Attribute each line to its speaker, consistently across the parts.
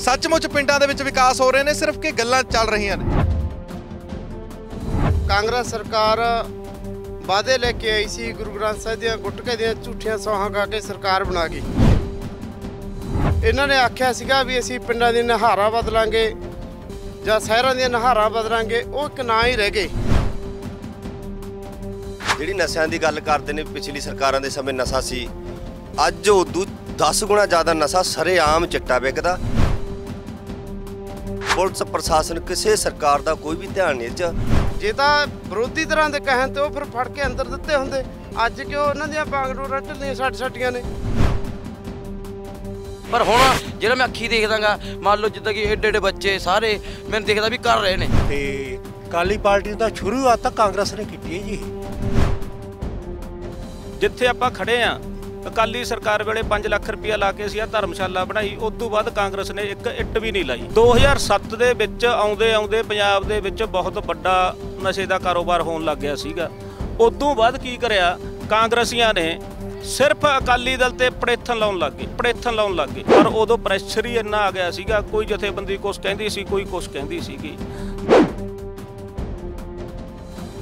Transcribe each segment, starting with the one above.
Speaker 1: ਸੱਚਮੁੱਚ ਪਿੰਡਾਂ ਦੇ ਵਿੱਚ ਵਿਕਾਸ ਹੋ ਰਹੇ ਨੇ ਸਿਰਫ ਕਿ ਗੱਲਾਂ ਚੱਲ ਰਹੀਆਂ ਨੇ
Speaker 2: ਕਾਂਗਰਸ ਸਰਕਾਰ ਵਾਅਦੇ ਲੈ ਕੇ ਆਈ ਸੀ ਗੁਰੂ ਗ੍ਰੰਥ ਸਾਹਿਬ ਦੀਆਂ ਗੁੱਟਕੇ ਦੀਆਂ ਝੂਠੀਆਂ ਸੌਹਾਂ ਗਾ ਕੇ ਸਰਕਾਰ ਬਣਾ ਗਈ ਇਹਨਾਂ ਨੇ ਆਖਿਆ ਸੀਗਾ ਵੀ ਅਸੀਂ ਪਿੰਡਾਂ ਦੀ ਨਹਾਰਾ ਬਦਲਾਂਗੇ ਜਾਂ ਸ਼ਹਿਰਾਂ ਦੀਆਂ ਨਹਾਰਾ ਬਦਲਾਂਗੇ ਉਹ ਇੱਕ ਨਾ ਹੀ ਰਹਿ ਗਏ
Speaker 3: ਜਿਹੜੀ ਨਸ਼ਿਆਂ ਦੀ ਗੱਲ ਕਰਦੇ ਨੇ ਪਿਛਲੀ ਸਰਕਾਰਾਂ ਦੇ ਸਮੇਂ ਨਸ਼ਾ
Speaker 4: ਸੀ ਅੱਜ ਉਹ 10 ਗੁਣਾ ਜ਼ਿਆਦਾ ਨਸ਼ਾ ਸਰੇਆਮ ਚਿੱਟਾ ਵਿਕਦਾ ਪੁਲਿਸ ਪ੍ਰਸ਼ਾਸਨ ਕਿਸੇ ਸਰਕਾਰ ਦਾ ਕੋਈ ਵੀ ਧਿਆਨ ਨਹੀਂ ਚ
Speaker 2: ਜੇ ਤਾਂ ਵਿਰੋਧੀ ਤਰ੍ਹਾਂ ਦੇ ਕਹਿਣ ਤੇ ਉਹ ਫਿਰ ਫੜ ਕੇ ਅੰਦਰ ਦਿੱਤੇ ਹੁੰਦੇ ਅੱਜ ਕਿਉਂ ਉਹਨਾਂ ਦੀਆਂ ਬਾਗਡੋਰਾਂ ਢੱਲੀਆਂ ਛੱਡ ਛੱਟੀਆਂ ਨੇ
Speaker 5: ਪਰ ਹੁਣ ਜਿਹੜਾ ਮੈਂ ਅੱਖੀ ਦੇਖਦਾਗਾ ਮੰਨ ਲਓ ਜਿੱਦਾਂ ਕਿ ਏਡੇ ਏਡੇ ਬੱਚੇ ਸਾਰੇ ਮੈਨੂੰ ਦੇਖਦਾ ਵੀ ਕਰ ਰਹੇ ਨੇ ਤੇ ਕਾਲੀ ਪਾਰਟੀ ਦਾ
Speaker 4: ਸ਼ੁਰੂਆਤ ਤਾਂ ਕਾਂਗਰਸ ਨੇ ਕੀਤੀ ਹੈ ਜੀ ਜਿੱਥੇ ਆਪਾਂ ਖੜੇ
Speaker 3: ਆ ਅਕਾਲੀ ਸਰਕਾਰ ਵੇਲੇ 5 ਲੱਖ ਰੁਪਇਆ ਲਾ ਕੇ ਅਸੀਂ ਆ ਧਰਮਸ਼ਾਲਾ ਬਣਾਈ ਉਸ ਤੋਂ ਬਾਅਦ ਕਾਂਗਰਸ ਨੇ ਇੱਕ ਇੱਟ ਵੀ ਨਹੀਂ ਲਾਈ 2007 ਦੇ ਵਿੱਚ ਆਉਂਦੇ ਆਉਂਦੇ ਪੰਜਾਬ ਦੇ ਵਿੱਚ ਬਹੁਤ ਵੱਡਾ ਨਸ਼ੇ ਦਾ ਕਾਰੋਬਾਰ ਹੋਣ ਲੱਗ ਗਿਆ ਸੀਗਾ ਉਸ ਤੋਂ ਬਾਅਦ ਕੀ ਕਰਿਆ ਕਾਂਗਰਸੀਆਂ ਨੇ ਸਿਰਫ ਅਕਾਲੀ ਦਲ ਤੇ ਪ੍ਰੇਥਨ ਲਾਉਣ ਲੱਗ ਗਏ ਪ੍ਰੇਥਨ ਲਾਉਣ ਲੱਗ ਗਏ ਪਰ ਉਦੋਂ ਪ੍ਰੈਸ਼ਰ ਹੀ ਇੰਨਾ ਆ ਗਿਆ ਸੀਗਾ ਕੋਈ ਜਥੇਬੰਦੀ ਕੁਝ ਕਹਿੰਦੀ ਸੀ ਕੋਈ ਕੁਝ ਕਹਿੰਦੀ ਸੀਗੀ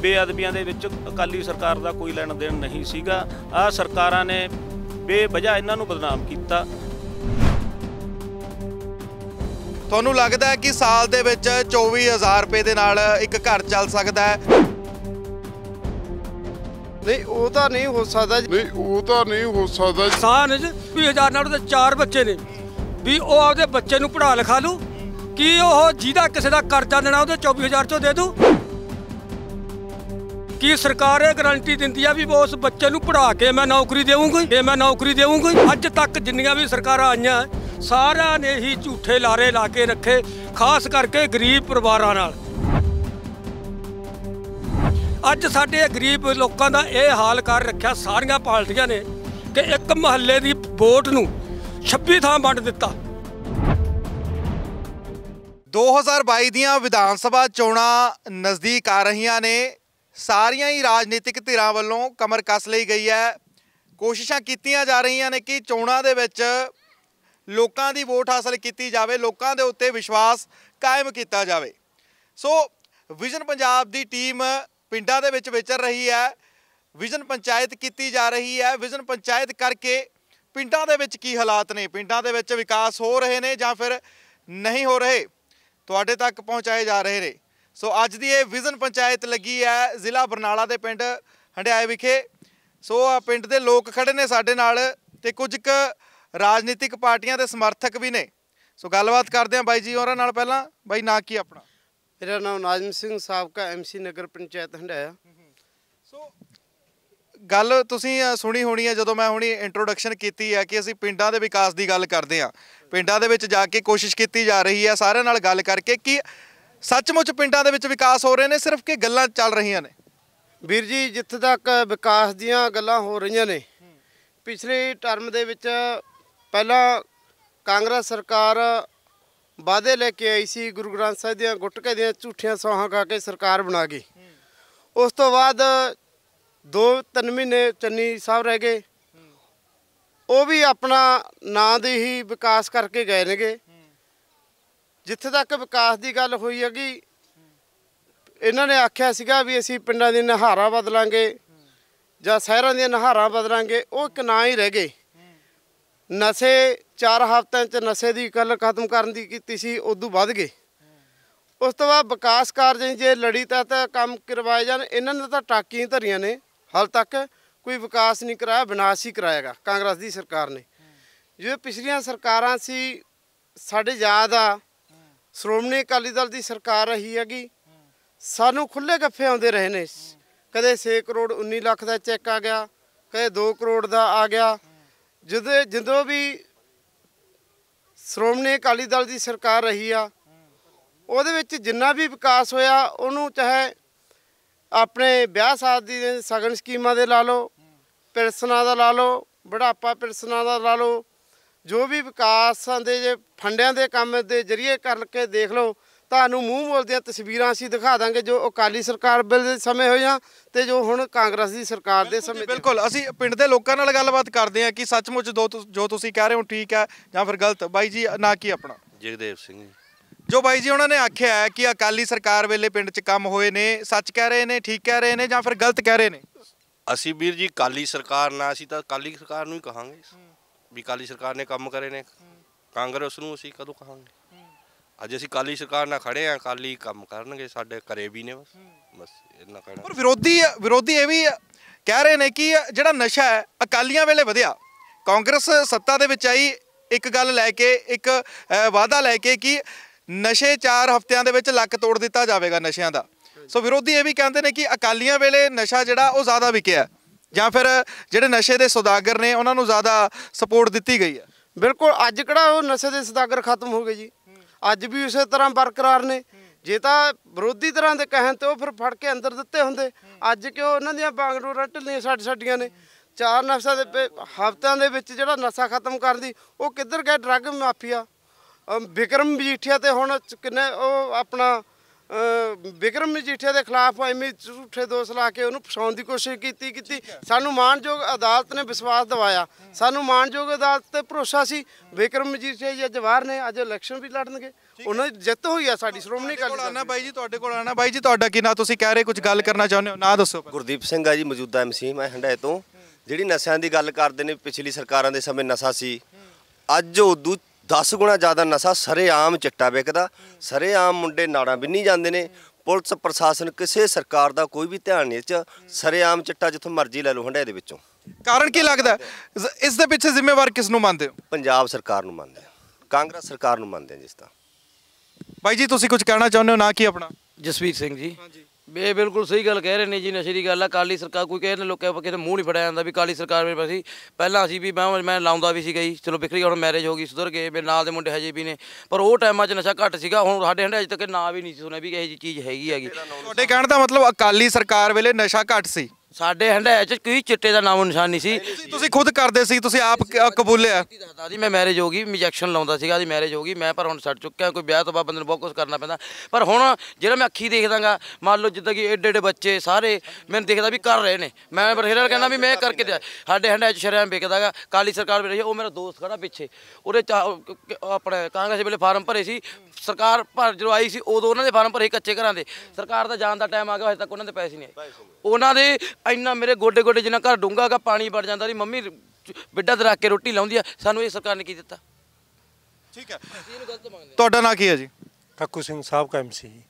Speaker 3: ਬੇਅਦਬੀਆਂ ਦੇ ਵਿੱਚ ਅਕਾਲੀ ਸਰਕਾਰ ਦਾ ਕੋਈ ਲੈਣ ਦੇਣ ਨਹੀਂ ਸੀਗਾ ਆ ਸਰਕਾਰਾਂ ਨੇ ਬੇਵਜ੍ਹਾ ਇਹਨਾਂ ਨੂੰ ਬਦਨਾਮ ਕੀਤਾ
Speaker 1: ਤੁਹਾਨੂੰ ਲੱਗਦਾ ਹੈ ਕਿ ਸਾਲ ਦੇ ਵਿੱਚ 24000 ਰੁਪਏ ਦੇ ਨਾਲ ਇੱਕ ਘਰ ਚੱਲ ਸਕਦਾ ਹੈ
Speaker 2: ਨਹੀਂ ਉਹ ਤਾਂ ਨਹੀਂ ਹੋ ਸਕਦਾ ਨਹੀਂ ਉਹ ਤਾਂ ਨਹੀਂ ਹੋ ਸਕਦਾ ਸਾਨ ਜੀ 20000 ਨਾਲ ਉਹਦੇ ਚਾਰ ਬੱਚੇ ਨੇ ਵੀ ਉਹ ਆਪਦੇ ਬੱਚੇ ਨੂੰ ਪੜਾ
Speaker 6: ਲਿਖਾ ਲੂ ਕੀ ਉਹ ਜਿਹਦਾ ਕਿਸੇ ਦਾ ਕਰਜ਼ਾ ਦੇਣਾ ਉਹਦੇ 24000 ਚੋਂ ਦੇ ਦੂ ਕੀ ਸਰਕਾਰ ਇਹ ਗਾਰੰਟੀ ਦਿੰਦੀ ਆ ਵੀ ਉਸ ਬੱਚੇ ਨੂੰ ਪੜ੍ਹਾ ਕੇ ਮੈਂ ਨੌਕਰੀ ਦੇਵਾਂਗਾ ਇਹ ਮੈਂ ਨੌਕਰੀ ਦੇਵਾਂਗਾ ਅੱਜ ਤੱਕ ਜਿੰਨੀਆਂ ਵੀ ਸਰਕਾਰਾਂ ਆਈਆਂ ਸਾਰਿਆਂ ਨੇ ਹੀ ਝੂਠੇ ਲਾਰੇ ਲਾ ਕੇ ਰੱਖੇ ਖਾਸ ਕਰਕੇ ਗਰੀਬ ਪਰਿਵਾਰਾਂ ਨਾਲ ਅੱਜ ਸਾਡੇ ਗਰੀਬ ਲੋਕਾਂ ਦਾ ਇਹ ਹਾਲ ਕਰ ਰੱਖਿਆ ਸਾਰੀਆਂ ਪਾਰਟੀਆਂ ਨੇ ਕਿ ਇੱਕ ਮਹੱਲੇ ਦੀ ਵੋਟ ਨੂੰ 26 ਥਾਂ ਵੰਡ ਦਿੱਤਾ
Speaker 1: 2022 ਦੀਆਂ ਵਿਧਾਨ ਸਭਾ ਚੋਣਾਂ ਨਜ਼ਦੀਕ ਆ ਰਹੀਆਂ ਨੇ ਸਾਰੀਆਂ ਹੀ ਰਾਜਨੀਤਿਕ ਧਿਰਾਂ ਵੱਲੋਂ ਕਮਰ ਕੱਸ ਲਈ ਗਈ ਹੈ ਕੋਸ਼ਿਸ਼ਾਂ ਕੀਤੀਆਂ ਜਾ ਰਹੀਆਂ ਨੇ ਕਿ ਚੋਣਾਂ ਦੇ ਵਿੱਚ ਲੋਕਾਂ ਦੀ ਵੋਟ ਹਾਸਲ ਕੀਤੀ ਜਾਵੇ ਲੋਕਾਂ ਦੇ ਉੱਤੇ ਵਿਸ਼ਵਾਸ ਕਾਇਮ ਕੀਤਾ ਜਾਵੇ ਸੋ ਵਿਜ਼ਨ ਪੰਜਾਬ ਦੀ ਟੀਮ ਪਿੰਡਾਂ ਦੇ ਵਿੱਚ ਵਿਚਰ ਰਹੀ ਹੈ ਵਿਜ਼ਨ ਪੰਚਾਇਤ ਕੀਤੀ ਜਾ ਰਹੀ ਹੈ ਵਿਜ਼ਨ ਪੰਚਾਇਤ ਕਰਕੇ ਪਿੰਡਾਂ ਦੇ ਵਿੱਚ ਕੀ ਹਾਲਾਤ ਨੇ ਪਿੰਡਾਂ ਦੇ ਵਿੱਚ ਵਿਕਾਸ ਹੋ ਰਹੇ ਨੇ ਜਾਂ ਫਿਰ ਨਹੀਂ ਹੋ ਰਹੇ ਤੁਹਾਡੇ ਤੱਕ ਪਹੁੰਚਾਏ ਜਾ ਰਹੇ ਨੇ ਸੋ ਅੱਜ ਦੀ ਇਹ ਵਿਜ਼ਨ ਪੰਚਾਇਤ ਲੱਗੀ ਹੈ ਜ਼ਿਲ੍ਹਾ ਬਰਨਾਲਾ ਦੇ ਪਿੰਡ ਹੰਡਿਆਏ ਵਿਖੇ ਸੋ ਆ ਪਿੰਡ ਦੇ ਲੋਕ ਖੜੇ ਨੇ ਸਾਡੇ ਨਾਲ ਤੇ ਕੁਝ ਕੁ ਰਾਜਨੀਤਿਕ ਪਾਰਟੀਆਂ ਦੇ ਸਮਰਥਕ ਵੀ ਨੇ ਸੋ ਗੱਲਬਾਤ
Speaker 2: ਕਰਦੇ ਆ ਬਾਈ ਜੀ ਹੋਰਾਂ ਨਾਲ ਪਹਿਲਾਂ ਬਾਈ ਨਾਂ ਕੀ ਆਪਣਾ ਮੇਰਾ ਨਾਮ ਨਾਜ਼ਮ ਸਿੰਘ ਸਾਬਕਾ ਐਮਸੀ ਨਗਰ ਪੰਚਾਇਤ ਹੰਡਾਇਆ ਸੋ ਗੱਲ ਤੁਸੀਂ ਸੁਣੀ ਹੋਣੀ ਹੈ ਜਦੋਂ ਮੈਂ
Speaker 1: ਹੁਣੀ ਇੰਟਰੋਡਕਸ਼ਨ ਕੀਤੀ ਹੈ ਕਿ ਅਸੀਂ ਪਿੰਡਾਂ ਦੇ ਵਿਕਾਸ ਦੀ ਗੱਲ ਕਰਦੇ ਆ ਪਿੰਡਾਂ ਦੇ ਵਿੱਚ ਜਾ ਕੇ ਕੋਸ਼ਿਸ਼ ਕੀਤੀ ਜਾ ਰਹੀ ਹੈ ਸਾਰਿਆਂ ਨਾਲ ਗੱਲ ਕਰਕੇ ਕਿ ਸੱਚਮੁੱਚ ਪਿੰਡਾਂ ਦੇ ਵਿੱਚ ਵਿਕਾਸ ਹੋ ਰਹੇ ਨੇ ਸਿਰਫ ਕਿ ਗੱਲਾਂ
Speaker 2: ਚੱਲ ਰਹੀਆਂ ਨੇ ਵੀਰ ਜੀ ਜਿੱਥੇ ਤੱਕ ਵਿਕਾਸ ਦੀਆਂ ਗੱਲਾਂ ਹੋ ਰਹੀਆਂ ਨੇ ਪਿਛਲੇ ਟਰਮ ਦੇ ਵਿੱਚ ਪਹਿਲਾਂ ਕਾਂਗਰਸ ਸਰਕਾਰ ਵਾਅਦੇ ਲੈ ਕੇ ਆਈ ਸੀ ਗੁਰੂ ਗ੍ਰੰਥ ਸਾਹਿਬ ਦੀਆਂ ਗੁੱਟਕੇ ਦੀਆਂ ਝੂਠੀਆਂ ਸੌਹਾਂ ਖਾ ਕੇ ਸਰਕਾਰ ਬਣਾ ਗਈ ਉਸ ਤੋਂ ਬਾਅਦ 2-3 ਮਹੀਨੇ ਚੰਨੀ ਸਾਹਿਬ ਰਹਿ ਗਏ ਉਹ ਵੀ ਆਪਣਾ ਨਾਂ ਦੇ ਹੀ ਵਿਕਾਸ ਕਰਕੇ ਗਏ ਨੇਗੇ ਜਿੱਥੇ ਤੱਕ ਵਿਕਾਸ ਦੀ ਗੱਲ ਹੋਈ ਹੈਗੀ ਇਹਨਾਂ ਨੇ ਆਖਿਆ ਸੀਗਾ ਵੀ ਅਸੀਂ ਪਿੰਡਾਂ ਦੀ ਨਹਾਰਾਂ ਬਦਲਾਂਗੇ ਜਾਂ ਸ਼ਹਿਰਾਂ ਦੀਆਂ ਨਹਾਰਾਂ ਬਦਲਾਂਗੇ ਉਹ ਇੱਕ ਨਾ ਹੀ ਰਹਿ ਗਏ ਨਸ਼ੇ 4 ਹਫ਼ਤਿਆਂ 'ਚ ਨਸ਼ੇ ਦੀ ਗੱਲ ਖਤਮ ਕਰਨ ਦੀ ਕੀਤੀ ਸੀ ਉਦੋਂ ਵੱਧ ਗਏ ਉਸ ਤੋਂ ਬਾਅਦ ਵਿਕਾਸ ਕਾਰਜ ਜੇ ਲੜੀ ਤਾਂ ਤਾਂ ਕੰਮ ਕਰਵਾਏ ਜਾਣ ਇਹਨਾਂ ਨੇ ਤਾਂ ਟਾਕੀਆਂ ਧਰੀਆਂ ਨੇ ਹਾਲ ਤੱਕ ਕੋਈ ਵਿਕਾਸ ਨਹੀਂ ਕਰਾਇਆ ਵਿਨਾਸ਼ ਹੀ ਕਰਾਏਗਾ ਕਾਂਗਰਸ ਦੀ ਸਰਕਾਰ ਨੇ ਜਿਵੇਂ ਪਿਛਲੀਆਂ ਸਰਕਾਰਾਂ ਸੀ ਸਾਡੇ ਯਾਦ ਆ ਸ਼੍ਰੋਮਣੀ ਅਕਾਲੀ ਦਲ ਦੀ ਸਰਕਾਰ ਰਹੀ ਹੈਗੀ ਸਾਨੂੰ ਖੁੱਲੇ ਗੱਫੇ ਆਉਂਦੇ ਰਹੇ ਨੇ ਕਦੇ 6 ਕਰੋੜ 19 ਲੱਖ ਦਾ ਚੈੱਕ ਆ ਗਿਆ ਕਦੇ 2 ਕਰੋੜ ਦਾ ਆ ਗਿਆ ਜਦੋਂ ਜਦੋਂ ਵੀ ਸ਼੍ਰੋਮਣੀ ਅਕਾਲੀ ਦਲ ਦੀ ਸਰਕਾਰ ਰਹੀ ਆ ਉਹਦੇ ਵਿੱਚ ਜਿੰਨਾ ਵੀ ਵਿਕਾਸ ਹੋਇਆ ਉਹਨੂੰ ਚਾਹੇ ਆਪਣੇ ਵਿਆਹ ਸਾਦੀ ਦੇ ਸਗਨ ਸਕੀਮਾਂ ਦੇ ਲਾ ਲਓ ਪਿਰਸਨਾ ਦਾ ਲਾ ਲਓ ਬੁਢਾਪਾ ਪਿਰਸਨਾ ਦਾ ਲਾ ਲਓ ਜੋ ਵੀ ਵਿਕਾਸਾਂ ਦੇ ਜੇ ਫੰਡਿਆਂ ਦੇ ਕੰਮ ਦੇ ਜਰੀਏ ਕਰਕੇ ਦੇਖ ਲਓ ਤੁਹਾਨੂੰ ਮੂੰਹ ਬੋਲਦੀਆਂ ਤਸਵੀਰਾਂ ਅਸੀਂ ਦਿਖਾ ਦਾਂਗੇ ਜੋ ਅਕਾਲੀ ਸਰਕਾਰ ਦੇ ਸਮੇਂ ਹੋਈਆਂ ਤੇ ਜੋ ਹੁਣ ਕਾਂਗਰਸ ਦੀ ਸਰਕਾਰ ਦੇ ਸਮੇਂ ਬਿਲਕੁਲ ਅਸੀਂ ਪਿੰਡ ਦੇ ਲੋਕਾਂ ਨਾਲ ਗੱਲਬਾਤ
Speaker 1: ਕਰਦੇ ਹਾਂ ਕਿ ਸੱਚਮੁੱਚ ਜੋ ਤੁਸੀਂ ਕਹਿ ਰਹੇ ਹੋ ਠੀਕ ਹੈ ਜਾਂ ਫਿਰ ਗਲਤ ਬਾਈ ਜੀ ਨਾ ਕੀ ਆਪਣਾ ਜਗਦੇਵ ਸਿੰਘ ਜੀ ਜੋ ਬਾਈ ਜੀ ਉਹਨਾਂ ਨੇ ਆਖਿਆ ਹੈ ਕਿ ਅਕਾਲੀ ਸਰਕਾਰ ਵੇਲੇ ਪਿੰਡ 'ਚ ਕੰਮ ਹੋਏ ਨੇ ਸੱਚ ਕਹਿ ਰਹੇ ਨੇ ਠੀਕ ਕਹਿ ਰਹੇ ਨੇ ਜਾਂ ਫਿਰ ਗਲਤ ਕਹਿ ਰਹੇ ਨੇ ਅਸੀਂ ਵੀਰ ਜੀ ਅਕਾਲੀ ਸਰਕਾਰ ਨਾ ਅਸੀਂ ਤਾਂ ਅਕਾਲੀ ਸਰਕਾਰ ਨੂੰ ਹੀ ਕਹਾਂਗੇ ਵੀ ਕਾਲੀ ਸਰਕਾਰ ਨੇ ਕੰਮ ਕਰੇ ਨੇ ਕਾਂਗਰਸ ਨੂੰ ਅਸੀਂ ਕਦੋਂ ਕਹਾਂਗੇ ਅੱਜ ਅਸੀਂ ਕਾਲੀ ਸਰਕਾਰ ਨਾਲ ਖੜੇ ਆਂ ਕਾਲੀ ਕੰਮ ਕਰਨਗੇ ਸਾਡੇ ਘਰੇ ਵੀ ਨੇ ਬਸ ਬਸ ਇੰਨਾ ਕਹਿਣਾ ਪਰ ਵਿਰੋਧੀ ਵਿਰੋਧੀ ਇਹ ਵੀ ਕਹਿ ਰਹੇ ਨੇ ਕਿ ਜਿਹੜਾ ਨਸ਼ਾ ਹੈ ਅਕਾਲੀਆਂ ਵੇਲੇ ਵਧਿਆ ਕਾਂਗਰਸ ਸੱਤਾ ਦੇ ਵਿੱਚ ਆਈ ਇੱਕ ਗੱਲ ਲੈ ਕੇ ਇੱਕ ਵਾਅਦਾ ਲੈ ਕੇ ਕਿ ਨਸ਼ੇ 4 ਹਫ਼ਤਿਆਂ ਦੇ ਵਿੱਚ ਲੱਕ ਤੋੜ ਦਿੱਤਾ ਜਾਵੇਗਾ ਨਸ਼ਿਆਂ ਦਾ ਸੋ ਵਿਰੋਧੀ ਇਹ ਵੀ ਕਹਿੰਦੇ ਨੇ ਕਿ ਅਕਾਲੀਆਂ ਵੇਲੇ ਨਸ਼ਾ ਜਿਹੜਾ ਉਹ ਜ਼ਿਆਦਾ ਵਿਕਿਆ ਜਾਂ ਫਿਰ ਜਿਹੜੇ ਨਸ਼ੇ ਦੇ ਸੌਦਾਗਰ ਨੇ
Speaker 2: ਉਹਨਾਂ ਨੂੰ ਜ਼ਿਆਦਾ ਸਪੋਰਟ ਦਿੱਤੀ ਗਈ ਹੈ ਬਿਲਕੁਲ ਅੱਜ ਕਿਹੜਾ ਉਹ ਨਸ਼ੇ ਦੇ ਸੌਦਾਗਰ ਖਤਮ ਹੋ ਗਏ ਜੀ ਅੱਜ ਵੀ ਉਸੇ ਤਰ੍ਹਾਂ ਬਰਕਰਾਰ ਨੇ ਜੇ ਤਾਂ ਵਿਰੋਧੀ ਤਰ੍ਹਾਂ ਦੇ ਕਹਿਣ ਤੇ ਉਹ ਫਿਰ ਫੜ ਕੇ ਅੰਦਰ ਦਿੱਤੇ ਹੁੰਦੇ ਅੱਜ ਕਿਉਂ ਉਹਨਾਂ ਦੀਆਂ ਰੱਟ ਢਿੱਲੀਆਂ ਛੱਡ ਛੱਡੀਆਂ ਨੇ ਚਾਰ ਨਸ਼ਾ ਦੇ ਹਫ਼ਤਿਆਂ ਦੇ ਵਿੱਚ ਜਿਹੜਾ ਨਸ਼ਾ ਖਤਮ ਕਰਨ ਦੀ ਉਹ ਕਿੱਧਰ ਗਿਆ ਡਰੱਗ ਮਾਫੀਆ ਵਿਕਰਮ ਮਜੀਠੀਆ ਤੇ ਹੁਣ ਕਿੰਨੇ ਉਹ ਆਪਣਾ ਵਿਕਰਮ ਮਜੀਠੇ ਦੇ ਖਿਲਾਫ ਐਵੇਂ ਝੂਠੇ ਦੋਸ਼ ਲਾ ਕੇ ਉਹਨੂੰ ਫਸਾਉਣ ਦੀ ਕੋਸ਼ਿਸ਼ ਕੀਤੀ ਕੀਤੀ ਸਾਨੂੰ ਮਾਨਯੋਗ ਅਦਾਲਤ ਨੇ ਵਿਸ਼ਵਾਸ ਦਿਵਾਇਆ ਸਾਨੂੰ ਮਾਨਯੋਗ ਅਦਾਲਤ ਤੇ ਭਰੋਸਾ ਸੀ ਵਿਕਰਮ ਮਜੀਠੇ ਜਾਂ ਜਵਾਰ ਨੇ ਅੱਜ ਇਲੈਕਸ਼ਨ ਵੀ ਲੜਨਗੇ ਉਹਨਾਂ ਦੀ ਜਿੱਤ ਹੋਈ ਆ ਸਾਡੀ ਸ਼੍ਰੋਮਣੀ ਅਕਾਲੀ ਦਲ ਬਾਈ ਜੀ ਤੁਹਾਡੇ ਕੋਲ
Speaker 1: ਆਣਾ ਬਾਈ ਜੀ ਤੁਹਾਡਾ ਕੀ ਨਾਮ ਤੁਸੀਂ ਕਹਿ ਰਹੇ ਕੁਝ ਗੱਲ ਕਰਨਾ ਚਾਹੁੰਦੇ ਹੋ ਨਾ ਦੱਸੋ ਗੁਰਦੀਪ ਸਿੰਘ ਆ ਜੀ ਮੌਜੂਦਾ ਐਮਸੀ ਮੈਂ ਹੰਡਾਏ ਤੋਂ ਜਿਹੜੀ ਨਸ਼ਿਆਂ ਦੀ ਗੱਲ ਕਰਦੇ
Speaker 3: ਨੇ ਪਿਛਲੀ ਸਰਕਾਰਾਂ ਦੇ ਸਮੇਂ ਨਸ਼ਾ ਸੀ ਅੱਜ ਉਦੋਂ 10 ਗੁਣਾ ਜ਼ਿਆਦਾ ਨਸ਼ਾ ਸਰੇਆਮ ਚਿੱਟਾ ਵਿਕਦਾ ਸਰੇਆਮ ਮੁੰਡੇ ਨਾੜਾਂ ਬਿੰਨੀ ਜਾਂਦੇ ਨੇ ਪੁਲਿਸ ਪ੍ਰਸ਼ਾਸਨ ਕਿਸੇ ਸਰਕਾਰ ਦਾ ਕੋਈ ਵੀ ਧਿਆਨ ਨਹੀਂ ਚ ਸਰੇਆਮ ਚਿੱਟਾ ਜਿੱਥੋਂ ਮਰਜ਼ੀ ਲੈ ਲਓ ਹੰਡੇ ਦੇ ਵਿੱਚੋਂ ਕਾਰਨ ਕੀ ਲੱਗਦਾ
Speaker 1: ਇਸ ਦੇ ਪਿੱਛੇ ਜ਼ਿੰਮੇਵਾਰ ਕਿਸ ਨੂੰ ਮੰਨਦੇ ਹੋ ਪੰਜਾਬ ਸਰਕਾਰ ਨੂੰ ਮੰਨਦੇ ਕਾਂਗਰਸ ਸਰਕਾਰ ਨੂੰ ਮੰਨਦੇ ਜਿਸ ਤਾਂ ਬਾਈ ਜੀ ਤੁਸੀਂ ਕੁਝ ਕਹਿਣਾ ਚਾਹੁੰਦੇ ਹੋ ਨਾ ਕੀ ਆਪਣਾ ਜਸਵੀਰ ਸਿੰਘ ਜੀ ਹਾਂਜੀ
Speaker 5: ਇਹ ਬਿਲਕੁਲ ਸਹੀ ਗੱਲ ਕਹਿ ਰਹੇ ਨੇ ਜੀ ਨਸ਼ੇ ਦੀ ਗੱਲ ਆ ਕਾਲੀ ਸਰਕਾਰ ਕੋਈ ਕਹਿੰਦੇ ਲੋਕਾਂ ਕਿਤੇ ਮੂੰਹ ਨਹੀਂ ਫੜਿਆ ਜਾਂਦਾ ਵੀ ਕਾਲੀ ਸਰਕਾਰ ਮੇਰੇ ਪਾਸੀ ਪਹਿਲਾਂ ਅਸੀਂ ਵੀ ਮੈਂ ਮੈਂ ਲਾਉਂਦਾ ਵੀ ਸੀ ਗਈ ਚਲੋ ਬਿਖਰੀ ਹੁਣ ਮੈਰਿਜ ਹੋ ਗਈ ਸੁਧਰ ਗਏ ਮੇਰੇ ਨਾਲ ਦੇ ਮੁੰਡੇ ਹਜੇ ਵੀ ਨੇ ਪਰ ਉਹ ਟਾਈਮਾਂ 'ਚ ਨਸ਼ਾ ਘੱਟ ਸੀਗਾ ਹੁਣ ਸਾਡੇ ਹੰਡੇ ਅਜੇ ਤੱਕ ਨਾਂ ਵੀ ਨਹੀਂ ਸੁਣਿਆ ਵੀ ਕਿਸੇ ਜੀ ਚੀਜ਼ ਹੈਗੀ ਹੈਗੀ
Speaker 1: ਤੁਹਾਡੇ ਕਹਿਣ ਦਾ ਮਤਲਬ ਅਕਾਲੀ ਸਰਕਾਰ ਵੇਲੇ ਨਸ਼ਾ ਘੱਟ ਸੀ
Speaker 5: ਸਾਡੇ ਹੰਡਾਇ ਚ ਕੋਈ ਚਿੱਟੇ ਦਾ ਨਾਮ ਨਿਸ਼ਾਨ ਨਹੀਂ ਸੀ ਤੁਸੀਂ ਖੁਦ ਕਰਦੇ ਸੀ ਤੁਸੀਂ ਆਪ ਕਬੂਲਿਆ ਦੱਸਦਾ ਜੀ ਮੈਂ ਮੈਰਿਜ ਹੋ ਗਈ ਇੰਜੈਕਸ਼ਨ ਲਾਉਂਦਾ ਸੀਗਾ ਦੀ ਮੈਰਿਜ ਹੋ ਗਈ ਮੈਂ ਪਰ ਹੁਣ ਛੱਡ ਚੁੱਕਿਆ ਕੋਈ ਵਿਆਹ ਤੋਂ ਬਾਅਦ ਬੰਦੇ ਨੂੰ ਬਹੁਤ ਕੁਝ ਕਰਨਾ ਪੈਂਦਾ ਪਰ ਹੁਣ ਜਿਹੜਾ ਮੈਂ ਅੱਖੀ ਦੇਖਦਾਗਾ ਮੰਨ ਲਓ ਜਿੱਦਾਂ ਕਿ ਏਡੇ ਏਡੇ ਬੱਚੇ ਸਾਰੇ ਮੈਨੂੰ ਦੇਖਦਾ ਵੀ ਕਰ ਰਹੇ ਨੇ ਮੈਂ ਬਰਹੇਰਾ ਕਹਿੰਦਾ ਵੀ ਮੈਂ ਕਰਕੇ ਦਿਆ ਸਾਡੇ ਹੰਡਾਇ ਚ ਸ਼ਰਿਆਂ ਵੇਖਦਾਗਾ ਕਾਲੀ ਸਰਕਾਰ ਵੀ ਉਹ ਮੇਰਾ ਦੋਸਤ ਖੜਾ ਪਿੱਛੇ ਉਹਦੇ ਆਪਣੇ ਕਾਂਗਰਸ ਵੇਲੇ ਫਾਰਮ ਭਰੇ ਸੀ ਸਰਕਾਰ ਭਰ ਜਦੋਂ ਆਈ ਸੀ ਉਦੋਂ ਉਹਨਾਂ ਦੇ ਫਾਰਮ ਭਰੇ ਕੱਚੇ ਘਰਾਂ ਦੇ ਸਰਕਾਰ ਦਾ ਜਾਣ ਦਾ ਟਾਈਮ ਆ ਗਿਆ ਹਜੇ ਤੱਕ ਉਹਨਾਂ ਦੇ ਪੈਸੇ ਨਹੀਂ ਆਏ ਉਹਨਾਂ ਦੇ ਇੰਨਾ ਮੇਰੇ ਗੋਡੇ ਗੋਡੇ ਜਿੰਨਾ ਘਰ ਡੂੰਗਾ ਹੈਗਾ ਪਾਣੀ ਵੜ ਜਾਂਦਾ ਦੀ ਮੰਮੀ ਬਿੱਡਾ ਦਰਾ ਕੇ ਰੋਟੀ ਲਾਉਂਦੀ ਆ ਸਾਨੂੰ ਇਹ ਸਰਕਾਰ ਨੇ ਕੀ ਦਿੱਤਾ ਠੀਕ ਹੈ
Speaker 4: ਤੁਹਾਡਾ ਨਾਂ ਕੀ ਹੈ ਜੀ ਕਾਕੂ ਸਿੰਘ ਸਾਹਿਬ ਕਾ ਐਮਸੀ ਜੀ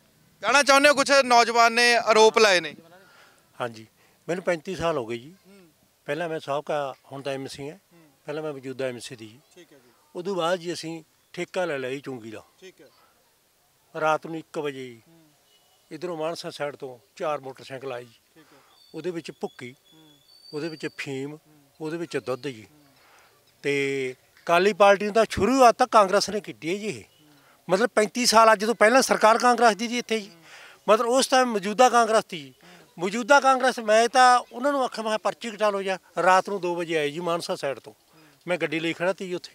Speaker 5: ਕਹਿਣਾ ਚਾਹੁੰਦੇ ਹੋ ਕੁਝ ਨੌਜਵਾਨ ਨੇ ਆਰੋਪ ਲਾਏ
Speaker 1: ਨੇ
Speaker 4: ਹਾਂਜੀ ਮੈਨੂੰ 35 ਸਾਲ ਹੋ ਗਏ ਜੀ ਪਹਿਲਾਂ ਮੈਂ ਸਾਹਿਬ ਕਾ ਹੁਣ ਤਾਂ ਐਮਸੀ ਹਾਂ ਪਹਿਲਾਂ ਮੈਂ ਮੌਜੂਦਾ ਐਮਸੀ ਦੀ ਜੀ ਠੀਕ ਹੈ ਜੀ ਉਦੋਂ ਬਾਅਦ ਜੀ ਅਸੀਂ ਠੇਕਾ ਲੈ ਲਿਆ ਜੀ ਚੁੰਗੀ ਦਾ ਠੀਕ ਹੈ ਰਾਤ ਨੂੰ 1 ਵਜੇ ਇਧਰੋਂ ਮਾਨਸਾ ਸਾਈਡ ਤੋਂ ਚਾਰ ਮੋਟਰਸਾਈਕਲ ਆਏ ਜੀ ਉਹਦੇ ਵਿੱਚ ਭੁੱਕੀ ਉਹਦੇ ਵਿੱਚ ਫੀਮ ਉਹਦੇ ਵਿੱਚ ਦੁੱਧ ਜੀ ਤੇ ਕਾਲੀ ਪਾਰਟੀ ਦਾ ਸ਼ੁਰੂਆਤ ਤਾਂ ਕਾਂਗਰਸ ਨੇ ਕੀਤੀ ਹੈ ਜੀ ਇਹ ਮਤਲਬ 35 ਸਾਲ ਅੱਜ ਤੋਂ ਪਹਿਲਾਂ ਸਰਕਾਰ ਕਾਂਗਰਸ ਦੀ ਜੀ ਇੱਥੇ ਜੀ ਮਤਲਬ ਉਸ ਟਾਈਮ ਮੌਜੂਦਾ ਕਾਂਗਰਸ ਦੀ ਮੌਜੂਦਾ ਕਾਂਗਰਸ ਮੈਂ ਤਾਂ ਉਹਨਾਂ ਨੂੰ ਆਖਿਆ ਮੈਂ ਪਰਚੀ ਕਟਾ ਲਓ ਜਾ ਰਾਤ ਨੂੰ 2 ਵਜੇ ਆਏ ਜੀ ਮਾਨਸਾ ਸਾਈਡ ਤੋਂ ਮੈਂ ਗੱਡੀ ਲਈ ਖੜਾ ਤੀ ਉੱਥੇ